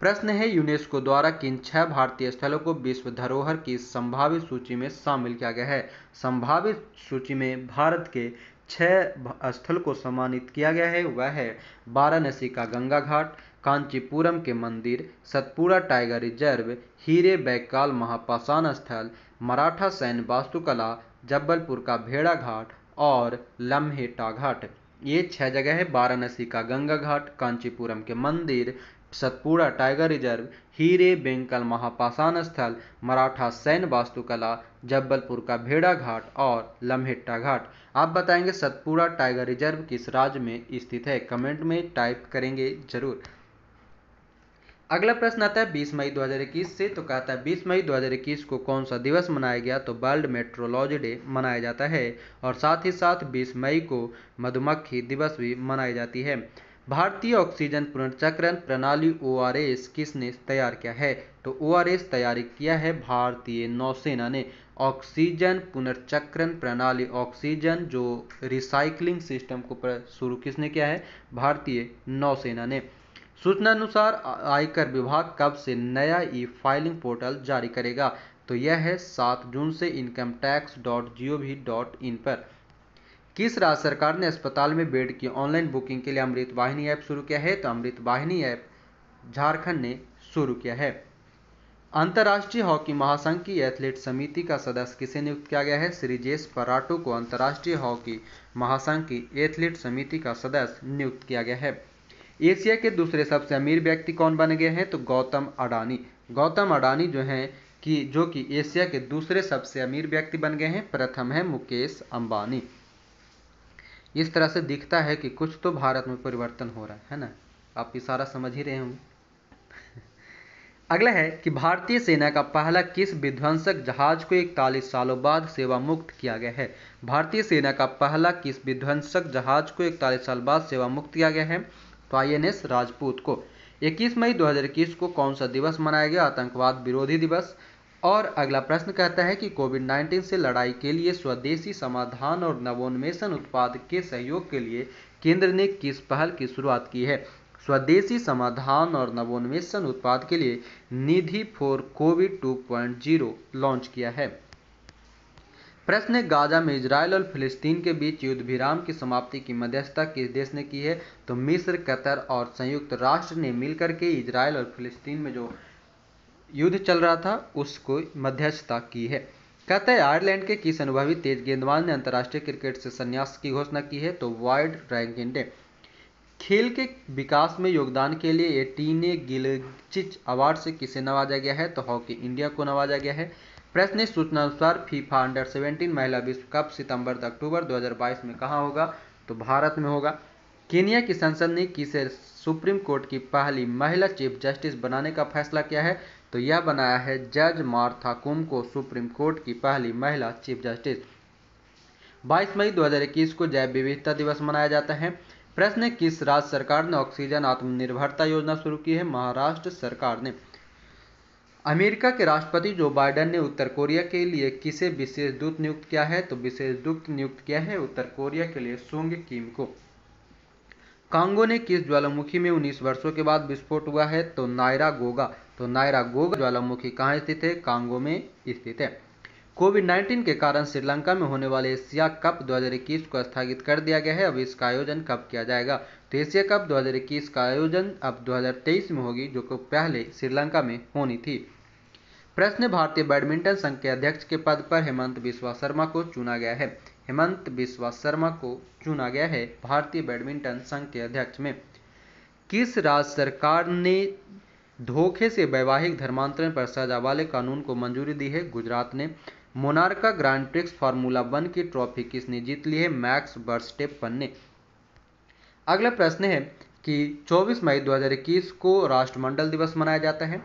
प्रश्न है यूनेस्को द्वारा किन छह भारतीय स्थलों को विश्व धरोहर की संभावित सूची में शामिल किया गया है संभावित सूची में भारत के छह स्थल को सम्मानित किया गया है वह है वाराणसी का गंगा घाट कांचीपुरम के मंदिर सतपुरा टाइगर रिजर्व हीरे बैकाल महापाषाण स्थल मराठा सैन्य वास्तुकला जबलपुर का भेड़ाघाट और लम्हेटा घाट ये छह जगह है वाराणसी का गंगा घाट कांचीपुरम के मंदिर सतपुड़ा टाइगर रिजर्व हीरे बेंकल महापाषाण स्थल मराठा सैन्य वास्तुकला जबलपुर का भेड़ा घाट और लम्हेट्टा घाट आप बताएंगे सतपुड़ा टाइगर रिजर्व किस राज्य में स्थित है कमेंट में टाइप करेंगे जरूर अगला प्रश्न आता है 20 मई 2021 से तो कहता है 20 मई 2021 को कौन सा दिवस मनाया गया तो वर्ल्ड मेट्रोलॉजी डे मनाया जाता है और साथ ही साथ 20 मई को मधुमक्खी दिवस भी मनाई जाती है भारतीय ऑक्सीजन पुनर्चक्रण प्रणाली ओ किसने तैयार किया है तो ओ तैयार किया है भारतीय नौसेना ने ऑक्सीजन पुनर्चक्रण प्रणाली ऑक्सीजन जो रिसाइकलिंग सिस्टम को शुरू किसने किया है भारतीय नौसेना ने सूचना अनुसार आयकर विभाग कब से नया ई फाइलिंग पोर्टल जारी करेगा तो यह है सात जून से income tax dot G O V dot in पर किस राज्य सरकार ने अस्पताल में बेड की ऑनलाइन बुकिंग के लिए अमृत वाहिनी ऐप शुरू किया है तो अमृत वाहिनी ऐप झारखंड ने शुरू किया है अंतर्राष्ट्रीय हॉकी महासंघ की एथलीट समिति का सदस्य किसे नियुक्त किया गया है श्रीजेश पराटो को अंतर्राष्ट्रीय हॉकी महासंघ की एथलीट समिति का सदस्य नियुक्त किया गया है एशिया के दूसरे सबसे अमीर व्यक्ति कौन बन गए हैं तो गौतम अडानी गौतम अडानी जो हैं कि जो कि एशिया के दूसरे सबसे अमीर व्यक्ति बन गए हैं प्रथम है मुकेश अंबानी इस तरह से दिखता है कि कुछ तो भारत में परिवर्तन हो रहा है ना आप इशारा समझ ही रहे होंगे अगला है कि भारतीय सेना का पहला किस विध्वंसक जहाज को इकतालीस सालों बाद सेवा मुक्त किया गया है भारतीय सेना का पहला किस विध्वंसक जहाज को इकतालीस साल बाद सेवा मुक्त किया गया है तो आईएनएस राजपूत को 21 मई 2021 को कौन सा दिवस मनाया गया आतंकवाद विरोधी दिवस और अगला प्रश्न कहता है कि कोविड 19 से लड़ाई के लिए स्वदेशी समाधान और नवोन्मेषण उत्पाद के सहयोग के लिए केंद्र ने किस पहल की शुरुआत की है स्वदेशी समाधान और नवोन्मेषण उत्पाद के लिए निधि फॉर कोविड 2.0 लॉन्च किया है प्रश्न गाजा में इसराइल और फिलिस्तीन के बीच युद्ध विराम की समाप्ति की मध्यस्थता किस देश ने की है तो मिस्र कतर और संयुक्त राष्ट्र ने मिलकर के इसराइल और फिलिस्तीन में जो युद्ध चल रहा था उसको मध्यस्थता की है कहते हैं आयरलैंड के किस अनुभवी तेज गेंदबाज ने अंतर्राष्ट्रीय क्रिकेट से संन्यास की घोषणा की है तो वाइड रैंकिंग डे खेल के विकास में योगदान के लिए एटीने गिलचिच अवार्ड से किसे नवाजा गया है तो हॉकी इंडिया को नवाजा गया है प्रेस ने सूचना अनुसार फीफा अंडर 17 महिला विश्व कप सितंबर अक्टूबर 2022 में कहा होगा तो भारत में होगा केनिया की संसद ने किसे सुप्रीम कोर्ट की पहली महिला चीफ जस्टिस बनाने का फैसला किया है तो यह बनाया है जज मार्था कुम को सुप्रीम कोर्ट की पहली महिला चीफ जस्टिस 22 मई 2021 को जैव विविधता दिवस मनाया जाता है प्रश्न ने किस राज्य सरकार ने ऑक्सीजन आत्मनिर्भरता योजना शुरू की है महाराष्ट्र सरकार ने अमेरिका के राष्ट्रपति जो बाइडेन ने उत्तर कोरिया के लिए किसे विशेष दूत नियुक्त किया है तो विशेष दूत नियुक्त किया है उत्तर कोरिया के लिए सोंग किम को कांगो ने किस ज्वालामुखी में उन्नीस वर्षों के बाद विस्फोट हुआ है तो नायरा गोगा तो नायरा गोगा ज्वालामुखी कहाँ स्थित है कांगो में स्थित है कोविड 19 के कारण श्रीलंका में होने वाले एशिया कप 2021 को स्थगित कर दिया गया है अब इसका आयोजन कब किया जाएगा तो एशिया कप 2021 का आयोजन अब 2023 में होगी जो कि पहले श्रीलंका में होनी थी प्रश्न भारतीय बैडमिंटन संघ के अध्यक्ष के पद पर हेमंत बिस्वा शर्मा को चुना गया है हेमंत बिस्वा शर्मा को चुना गया है भारतीय बैडमिंटन संघ के अध्यक्ष में किस राज्य सरकार ने धोखे से वैवाहिक धर्मांतरण पर सजा वाले कानून को मंजूरी दी है गुजरात ने Monaco grand prix formula one की ट्रॉफी किसने जीत ली है मैक्स बर्स्टेपन ने अगला प्रश्न है कि 24 मई 2021 को राष्ट्रमंडल दिवस मनाया जाता है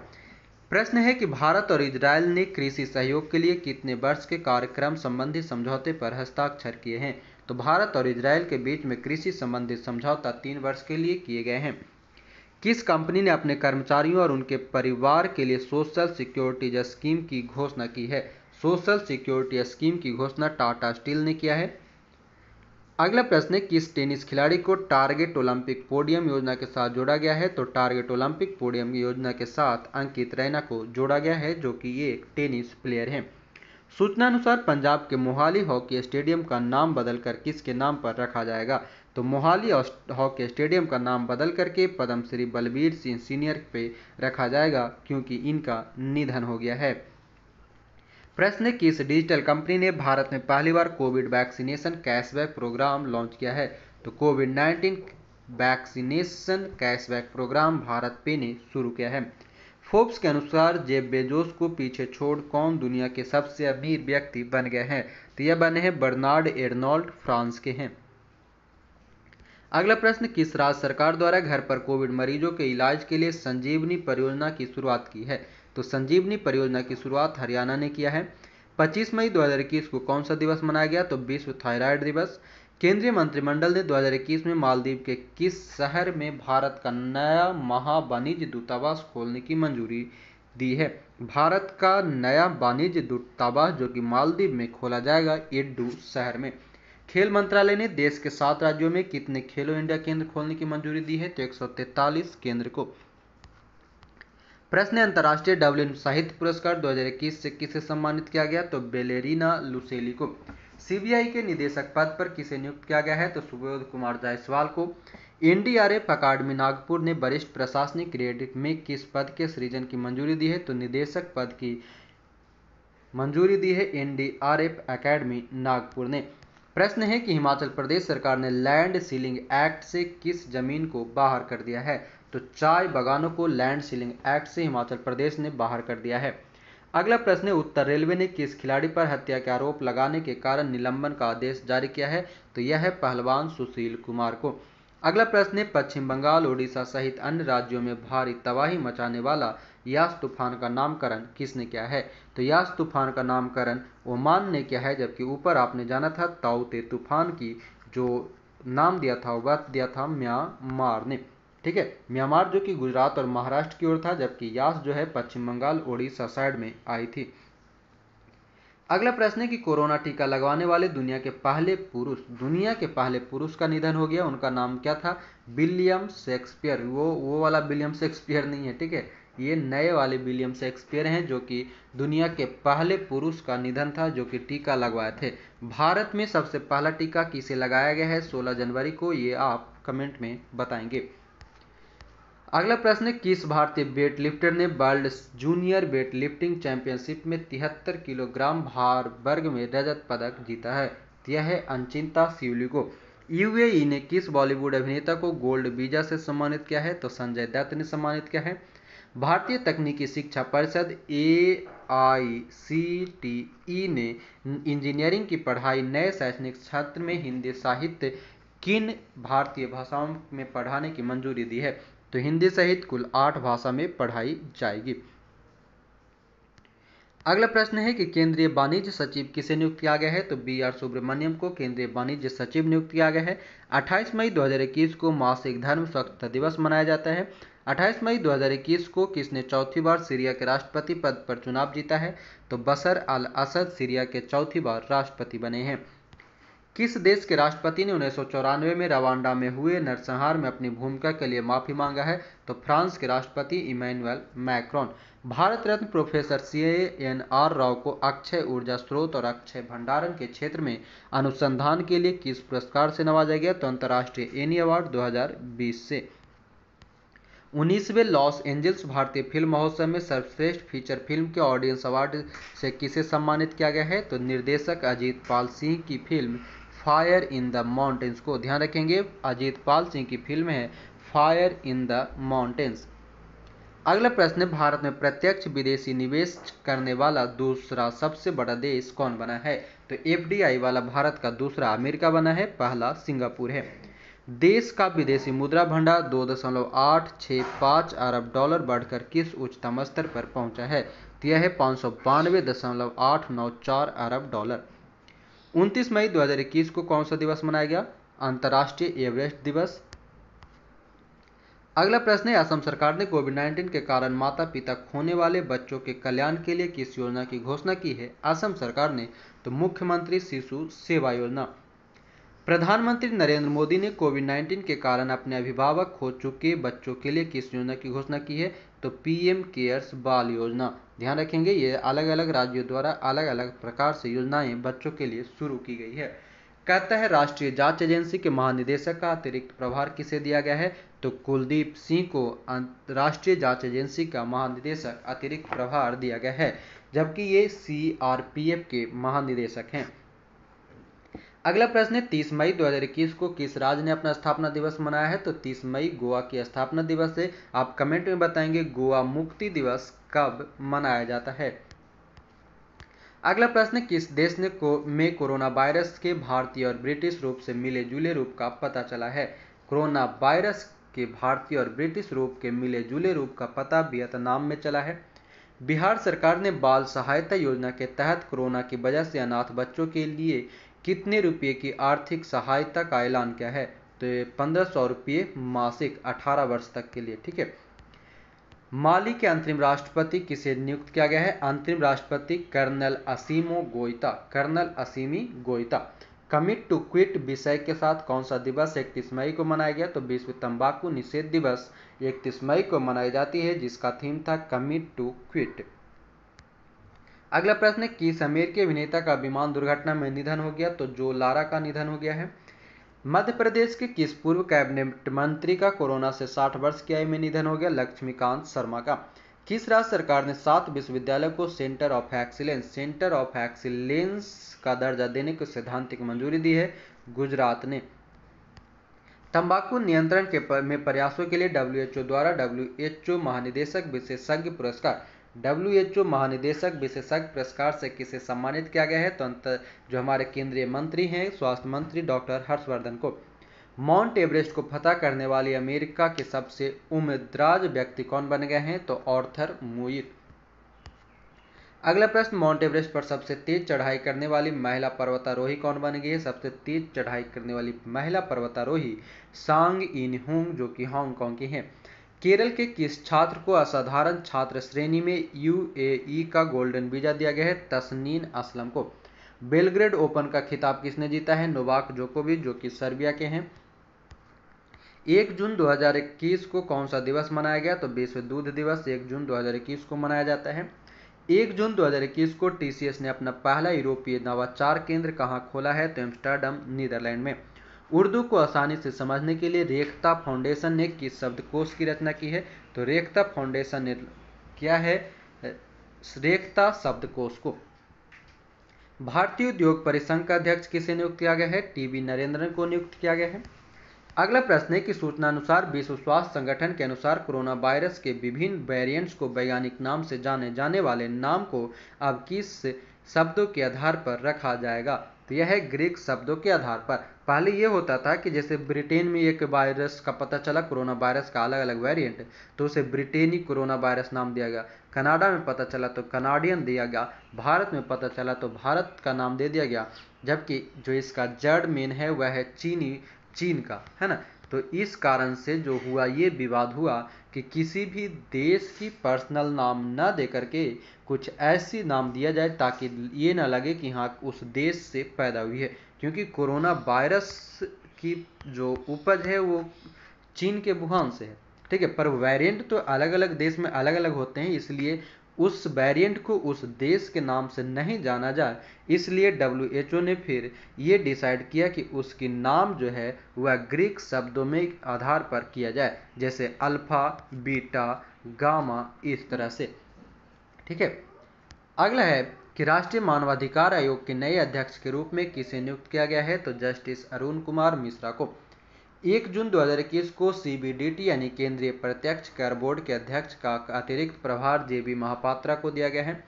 प्रश्न है कि भारत और इजराइल ने कृषि सहयोग के लिए कितने वर्ष के कार्यक्रम संबंधी समझौते पर हस्ताक्षर किए हैं तो भारत और इजराइल के बीच में कृषि संबंधी समझौता तीन वर्ष के लिए किए गए हैं किस कंपनी ने अपने कर्मचारियों और उनके परिवार के लिए सोशल सिक्योरिटी स्कीम की घोषणा की है सोशल सिक्योरिटी स्कीम की घोषणा टाटा स्टील ने किया है अगला प्रश्न है किस टेनिस खिलाड़ी को टारगेट ओलंपिक पोडियम योजना के साथ जोड़ा गया है तो टारगेट ओलंपिक पोडियम योजना के साथ अंकित रैना को जोड़ा गया है जो कि ये एक टेनिस प्लेयर हैं सूचना अनुसार पंजाब के मोहाली हॉकी स्टेडियम का नाम बदलकर किसके नाम पर रखा जाएगा तो मोहाली हॉकी स्टेडियम का नाम बदल करके पद्मश्री बलबीर सिंह सीनियर पे रखा जाएगा क्योंकि इनका निधन हो गया है प्रश्न किस डिजिटल कंपनी ने भारत में पहली बार Covid vaccination cashback program launch किया है तो Covid nineteen vaccination cashback program BharatPe ने शुरू किया है फोर्ब्स के अनुसार जेब बेजोस को पीछे छोड़ कौन दुनिया के सबसे अमीर व्यक्ति बन गए हैं तो यह बने हैं बर्नार्ड एडनॉल्ड फ्रांस के हैं अगला प्रश्न किस राज्य सरकार द्वारा घर पर कोविड मरीजों के इलाज के लिए संजीवनी परियोजना की शुरुआत की है तो संजीवनी परियोजना की शुरुआत हरियाणा ने किया है 25 मई 2021 को कौन सा दिवस मनाया गया तो विश्व थायराइड दिवस केंद्रीय मंत्रिमंडल ने 2021 में मालदीव के किस शहर में भारत का नया महावाणिज्य दूतावास खोलने की मंजूरी दी है भारत का नया वाणिज्य दूतावास जो कि मालदीव में खोला जाएगा एड्डू शहर में खेल मंत्रालय ने देश के सात राज्यों में कितने खेलो इंडिया केंद्र खोलने की मंजूरी दी है तो एक केंद्र को प्रेस ने अंतर्राष्ट्रीय डब्लिन साहित्य पुरस्कार 2021 से किसे सम्मानित किया गया तो बेलेरीना लुसेली को सीबीआई के निदेशक पद पर किसे नियुक्त किया गया है तो सुबोध कुमार जायसवाल को एनडीआरएफ अकाडमी नागपुर ने वरिष्ठ प्रशासनिक ग्रेड में किस पद के सृजन की मंजूरी दी है तो निदेशक पद की मंजूरी दी है एनडीआरएफ अकादमी नागपुर ने प्रश्न है कि हिमाचल प्रदेश सरकार ने लैंड सीलिंग एक्ट से किस जमीन को बाहर कर दिया है तो चाय बागानों को लैंड सीलिंग एक्ट से हिमाचल प्रदेश ने बाहर कर दिया है अगला प्रश्न है उत्तर रेलवे ने किस खिलाड़ी पर हत्या के आरोप लगाने के कारण निलंबन का आदेश जारी किया है तो यह है पहलवान सुशील कुमार को अगला प्रश्न है पश्चिम बंगाल ओडिशा सहित अन्य राज्यों में भारी तबाही मचाने वाला यास तूफान का नामकरण किसने किया है तो यास तूफान का नामकरण ओमान ने किया है जबकि ऊपर आपने जाना था ताउते तूफान की जो नाम दिया था वह दिया था म्यांमार ने ठीक है म्यांमार जो कि गुजरात और महाराष्ट्र की ओर था जबकि यास जो है पश्चिम बंगाल ओडिशा साइड में आई थी अगला प्रश्न है कि कोरोना टीका लगवाने वाले दुनिया के पहले पुरुष दुनिया के पहले पुरुष का निधन हो गया उनका नाम क्या था विलियम शेक्सपियर वो वो वाला विलियम शेक्सपियर नहीं है ठीक है ये नए वाले विलियम शेक्सपियर हैं जो कि दुनिया के पहले पुरुष का निधन था जो कि टीका लगवाए थे भारत में सबसे पहला टीका किसे लगाया गया है 16 जनवरी को ये आप कमेंट में बताएंगे अगला प्रश्न है किस भारतीय वेट लिफ्टर ने world junior weight lifting championship में तिहत्तर किलोग्राम भार वर्ग में रजत पदक जीता है यह है अंचिंता शिवली को यूएई ने किस बॉलीवुड अभिनेता को गोल्ड वीजा से सम्मानित किया है तो संजय दत्त ने सम्मानित किया है भारतीय तकनीकी शिक्षा परिषद ए आई सी टी ई ने इंजीनियरिंग की पढ़ाई नए शैक्षणिक सत्र में हिंदी साहित्य किन भारतीय भाषाओं में पढ़ाने की मंजूरी दी है तो हिंदी सहित कुल आठ भाषा में पढ़ाई जाएगी अगला प्रश्न है कि केंद्रीय वाणिज्य सचिव किसे नियुक्त किया गया है तो बी आर सुब्रमण्यम को केंद्रीय वाणिज्य सचिव नियुक्त किया गया है 28 मई 2021 को मासिक धर्म स्वच्छता दिवस मनाया जाता है 28 मई 2021 को किसने चौथी बार सीरिया के राष्ट्रपति पद पर चुनाव जीता है तो बसर अल असद सीरिया के चौथी बार राष्ट्रपति बने हैं किस देश के राष्ट्रपति ने उन्नीस में रवांडा में हुए नरसंहार में अपनी भूमिका के लिए माफी मांगा है तो फ्रांस के राष्ट्रपति Emmanuel Macron Bharat Ratna professor C N R Rao को अक्षय ऊर्जा स्रोत और अक्षय भंडारण के क्षेत्र में अनुसंधान के लिए किस पुरस्कार से नवाजा गया तो अंतर्राष्ट्रीय एनी अवार्ड दो से उन्नीसवें लॉस एंजल्स भारतीय फिल्म महोत्सव में सर्वश्रेष्ठ फीचर फिल्म के ऑडियंस अवार्ड से किसे सम्मानित किया गया है तो निर्देशक अजीत पाल सिंह की film fire in the mountains को ध्यान रखेंगे अजीत पाल सिंह की फिल्म है फायर इन द माउंटेन्स अगला प्रश्न भारत में प्रत्यक्ष विदेशी निवेश करने वाला दूसरा सबसे बड़ा देश कौन बना है तो एफडीआई वाला भारत का दूसरा अमेरिका बना है पहला सिंगापुर है देश का विदेशी मुद्रा भंडार दो दशमलव आठ छ पाँच अरब डॉलर बढ़कर किस उच्चतम स्तर पर पहुंचा है तो यह है पाँच सौ बानवे दशमलव आठ नौ चार अरब डॉलर उनतीस मई 2021 को कौन सा दिवस मनाया गया अंतर्राष्ट्रीय एवरेस्ट दिवस अगला प्रश्न है असम सरकार ने कोविड 19 के कारण माता पिता खोने वाले बच्चों के कल्याण के लिए किस योजना की घोषणा की है असम सरकार ने तो मुख्यमंत्री शिशु सेवा योजना प्रधानमंत्री नरेंद्र मोदी ने कोविड 19 के कारण अपने अभिभावक खो चुके बच्चों के लिए किस योजना की घोषणा की है तो पीएम केयर्स बाल योजना ध्यान रखेंगे ये अलग अलग राज्यों द्वारा अलग अलग प्रकार से योजनाएं बच्चों के लिए शुरू की गई है कहता है राष्ट्रीय जांच एजेंसी के महानिदेशक का अतिरिक्त प्रभार किसे दिया गया है तो कुलदीप सिंह को राष्ट्रीय जांच एजेंसी का महानिदेशक अतिरिक्त प्रभार दिया गया है जबकि ये सीआरपीएफ के महानिदेशक हैं अगला प्रश्न है तीस मई 2021 को किस राज्य ने अपना स्थापना दिवस मनाया है तो 30 मई गोवा की स्थापना दिवस है आप कमेंट में बताएंगे गोवा मुक्ति दिवस कब मनाया जाता है अगला प्रश्न किस देश ने को में कोरोना वायरस के भारतीय और ब्रिटिश रूप से मिले जुले रूप का पता चला है कोरोना वायरस के भारतीय और ब्रिटिश रूप के मिले जुले रूप का पता वियतनाम में चला है बिहार सरकार ने बाल सहायता योजना के तहत कोरोना की वजह से अनाथ बच्चों के लिए कितने रुपये की आर्थिक सहायता का ऐलान किया है तो ये पंद्रह सौ रुपये मासिक अठारह वर्ष तक के लिए ठीक है माली के अंतरिम राष्ट्रपति किसे नियुक्त किया गया है अंतरिम राष्ट्रपति colonel Assimi Goita colonel Assimi Goita commit to quit विषय के साथ कौन सा दिवस इकतीस मई को मनाया गया तो विश्व तंबाकू निषेध दिवस इकतीस मई को मनाई जाती है जिसका थीम था कमिट टू क्विट अगला प्रश्न किस अमेरिकी अभिनेता का विमान दुर्घटना में निधन हो गया तो जो लारा का निधन हो गया है मध्य प्रदेश के किस पूर्व कैबिनेट मंत्री का कोरोना से 60 वर्ष की आयु में निधन हो गया लक्ष्मीकांत शर्मा का किस राज्य सरकार ने सात विश्वविद्यालय को centre of excellence centre of excellence का दर्जा देने को सैद्धांतिक मंजूरी दी है गुजरात ने तंबाकू नियंत्रण के पर, में प्रयासों के लिए डब्ल्यू द्वारा डब्ल्यू महानिदेशक विशेषज्ञ पुरस्कार डब्ल्यूएचओ महानिदेशक विशेषज्ञ पुरस्कार से किसे सम्मानित किया गया है तो अंतर जो हमारे केंद्रीय मंत्री हैं स्वास्थ्य मंत्री डॉक्टर हर्षवर्धन को माउंट एवरेस्ट को फतह करने वाली अमेरिका के सबसे उम्रदराज व्यक्ति कौन बन गए हैं तो ऑर्थर मुइर अगला प्रश्न माउंट एवरेस्ट पर सबसे तेज चढ़ाई करने वाली महिला पर्वतारोही कौन बन गई है सबसे तेज चढ़ाई करने वाली महिला पर्वतारोही सांग इन हुंग जो कि हांगकांग की हैं केरल के किस छात्र को असाधारण छात्र श्रेणी में ए का गोल्डन वीजा दिया गया है तस्नीन असलम को बेलग्रेड ओपन का खिताब किसने जीता है नोवाक जोकोविच जो कि सर्बिया के हैं एक जून 2021 को कौन सा दिवस मनाया गया तो विश्व दूध दिवस एक जून 2021 को मनाया जाता है एक जून 2021 को टीसीएस ने अपना पहला यूरोपीय नवाचार केंद्र कहाँ खोला है तो एम्स्टर्डम नीदरलैंड में उर्दू को आसानी से समझने के लिए रेखता फाउंडेशन ने किस शब्दकोश की रचना की है तो रेखता फाउंडेशन ने क्या है रेखता शब्दकोश को भारतीय उद्योग परिसंघ का अध्यक्ष किसे नियुक्त किया गया है टीबी नरेंद्रन को नियुक्त किया गया है अगला प्रश्न है कि सूचना अनुसार विश्व स्वास्थ्य संगठन के अनुसार कोरोना वायरस के विभिन्न वेरिएंट्स को वैज्ञानिक नाम से जाने जाने वाले नाम को अब किस शब्दों के आधार पर रखा जाएगा तो यह है ग्रीक शब्दों के आधार पर पहले ये होता था कि जैसे ब्रिटेन में एक वायरस का पता चला कोरोना वायरस का अलग अलग वेरिएंट तो उसे ब्रिटेनी कोरोना वायरस नाम दिया गया कनाडा में पता चला तो कनाडियन दिया गया भारत में पता चला तो भारत का नाम दे दिया गया जबकि जो इसका जड़ मेन है वह है चीनी चीन का है ना तो इस कारण से जो हुआ ये विवाद हुआ कि किसी भी देश की पर्सनल नाम ना दे करके कुछ ऐसी नाम दिया जाए ताकि ये ना लगे कि हाँ उस देश से पैदा हुई है क्योंकि कोरोना वायरस की जो उपज है वो चीन के वुहान से है ठीक है पर वेरिएंट तो अलग अलग देश में अलग अलग होते हैं इसलिए उस वेरिएंट को उस देश के नाम से नहीं जाना जाए इसलिए डब्ल्यू ने फिर ये डिसाइड किया कि उसकी नाम जो है वह ग्रीक शब्दों में आधार पर किया जाए जैसे अल्फा बीटा गामा इस तरह से ठीक है अगला है कि राष्ट्रीय मानवाधिकार आयोग के नए अध्यक्ष के रूप में किसे नियुक्त किया गया है तो जस्टिस अरुण कुमार मिश्रा को एक जून 2021 को सीबीडीटी यानी केंद्रीय प्रत्यक्ष कर बोर्ड के अध्यक्ष का अतिरिक्त प्रभार बी महापात्रा को दिया गया है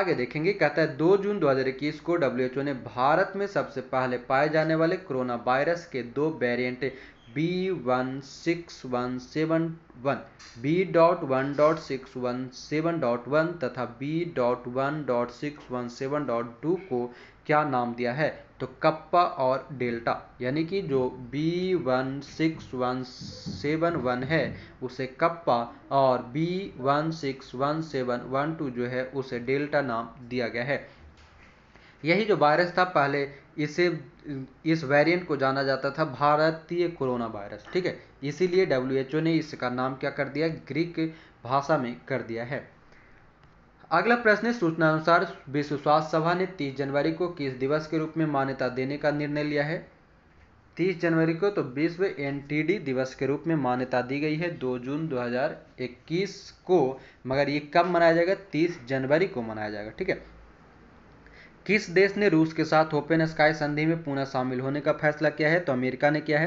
आगे देखेंगे कहता है 2 जून 2021 को डब्ल्यूएचओ ने भारत में सबसे पहले पाए जाने वाले कोरोना वायरस के दो variant B one six one seven one B dot one dot six one seven dot one तथा B dot one dot six one seven dot two को क्या नाम दिया है तो कप्पा और डेल्टा यानी कि जो B one six one seven one है उसे कप्पा और B one six one seven one two जो है उसे डेल्टा नाम दिया गया है यही जो वायरस था पहले इसे इस वेरिएंट को जाना जाता था भारतीय कोरोना वायरस ठीक है इसीलिए डब्ल्यू एच ओ ने इसका नाम क्या कर दिया ग्रीक भाषा में कर दिया है अगला प्रश्न है सूचना अनुसार विश्व स्वास्थ्य सभा ने 30 जनवरी को किस दिवस के रूप में मान्यता देने का निर्णय लिया है 30 जनवरी को तो विश्व एनटीडी दिवस के रूप में मान्यता दी गई है 2 जून 2021 को मगर ये कब मनाया जाएगा 30 जनवरी को मनाया जाएगा ठीक है किस देश ने रूस के साथ ओपन स्काई संधि में पुनः शामिल होने का फैसला किया है तो अमेरिका ने किया है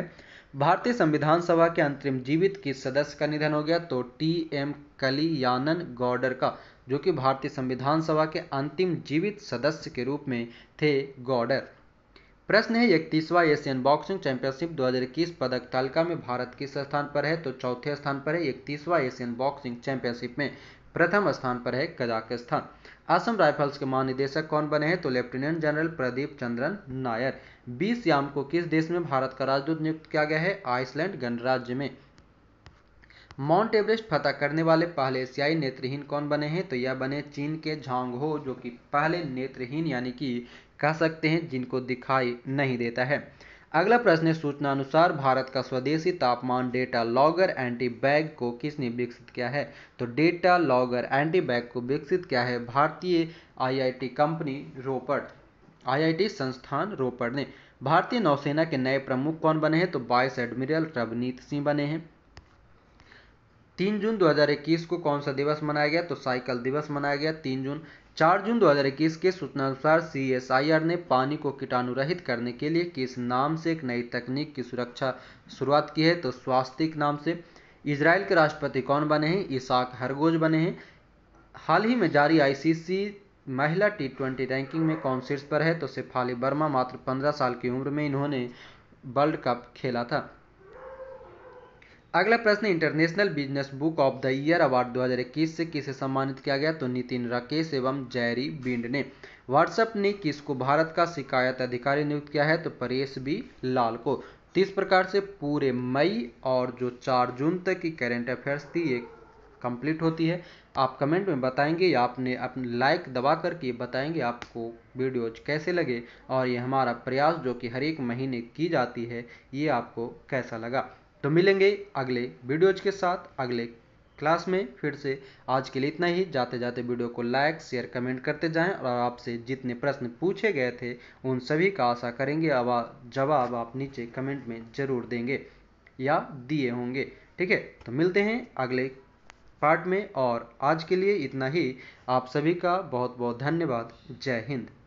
भारतीय संविधान सभा के अंतरिम जीवित किस सदस्य का निधन हो गया तो टी एम कलियानन गौडर का जो कि भारतीय संविधान सभा के अंतिम जीवित सदस्य के रूप में थे गौडर प्रश्न है इकतीसवां एशियन बॉक्सिंग चैंपियनशिप 2021 पदक तालिका में भारत किस स्थान पर है तो चौथे स्थान पर है इकतीसवां एशियन बॉक्सिंग चैंपियनशिप में प्रथम स्थान पर है कजाकिस्तान असम राइफल्स के महानिदेशक कौन बने हैं तो लेफ्टिनेंट जनरल प्रदीप चंद्रन नायर बी याम को किस देश में भारत का राजदूत नियुक्त किया गया है आइसलैंड गणराज्य में माउंट एवरेस्ट फतह करने वाले पहले एशियाई नेत्रहीन कौन बने हैं तो यह बने चीन के झांग हो जो कि पहले नेत्रहीन यानी कि कह सकते हैं जिनको दिखाई नहीं देता है अगला प्रश्न है अनुसार भारत का स्वदेशी तापमान डेटा लॉगर एंटी बैग को किसने विकसित किया है तो डेटा लॉगर एंटी बैग को विकसित किया है भारतीय आईआईटी कंपनी रोपड़ आईआईटी संस्थान रोपड़ ने भारतीय नौसेना के नए प्रमुख कौन बने हैं तो वाइस एडमिरल रवनीत सिंह बने हैं तीन जून 2021 को कौन सा दिवस मनाया गया तो साइकिल दिवस मनाया गया तीन जून चार जून 2021 के सूचना अनुसार सीएसआईआर ने पानी को कीटाणु रहित करने के लिए किस नाम से एक नई तकनीक की सुरक्षा शुरुआत की है तो स्वास्तिक नाम से इसराइल के राष्ट्रपति कौन बने हैं इसाक हरगोज बने हैं हाल ही में जारी आईसीसी महिला टी ट्वेंटी रैंकिंग में कौन शीर्ष पर है तो शेफाली वर्मा मात्र 15 साल की उम्र में इन्होंने वर्ल्ड कप खेला था अगला प्रश्न international business book of the year award 2021 से किसे सम्मानित किया गया तो नितिन राकेश एवं जैरी बिंड ने व्हाट्सएप ने किसको भारत का शिकायत अधिकारी नियुक्त किया है तो परेश बी लाल को तीस इस प्रकार से पूरे मई और जो चार जून तक की करेंट अफेयर्स थी ये कंप्लीट होती है आप कमेंट में बताएंगे या आपने अपने लाइक दबा करके बताएंगे आपको वीडियोज कैसे लगे और ये हमारा प्रयास जो कि हर एक महीने की जाती है ये आपको कैसा लगा तो मिलेंगे अगले वीडियोज के साथ अगले क्लास में फिर से आज के लिए इतना ही जाते जाते वीडियो को लाइक शेयर कमेंट करते जाएं और आपसे जितने प्रश्न पूछे गए थे उन सभी का आशा करेंगे अब जवाब आप नीचे कमेंट में ज़रूर देंगे या दिए होंगे ठीक है तो मिलते हैं अगले पार्ट में और आज के लिए इतना ही आप सभी का बहुत बहुत धन्यवाद जय हिंद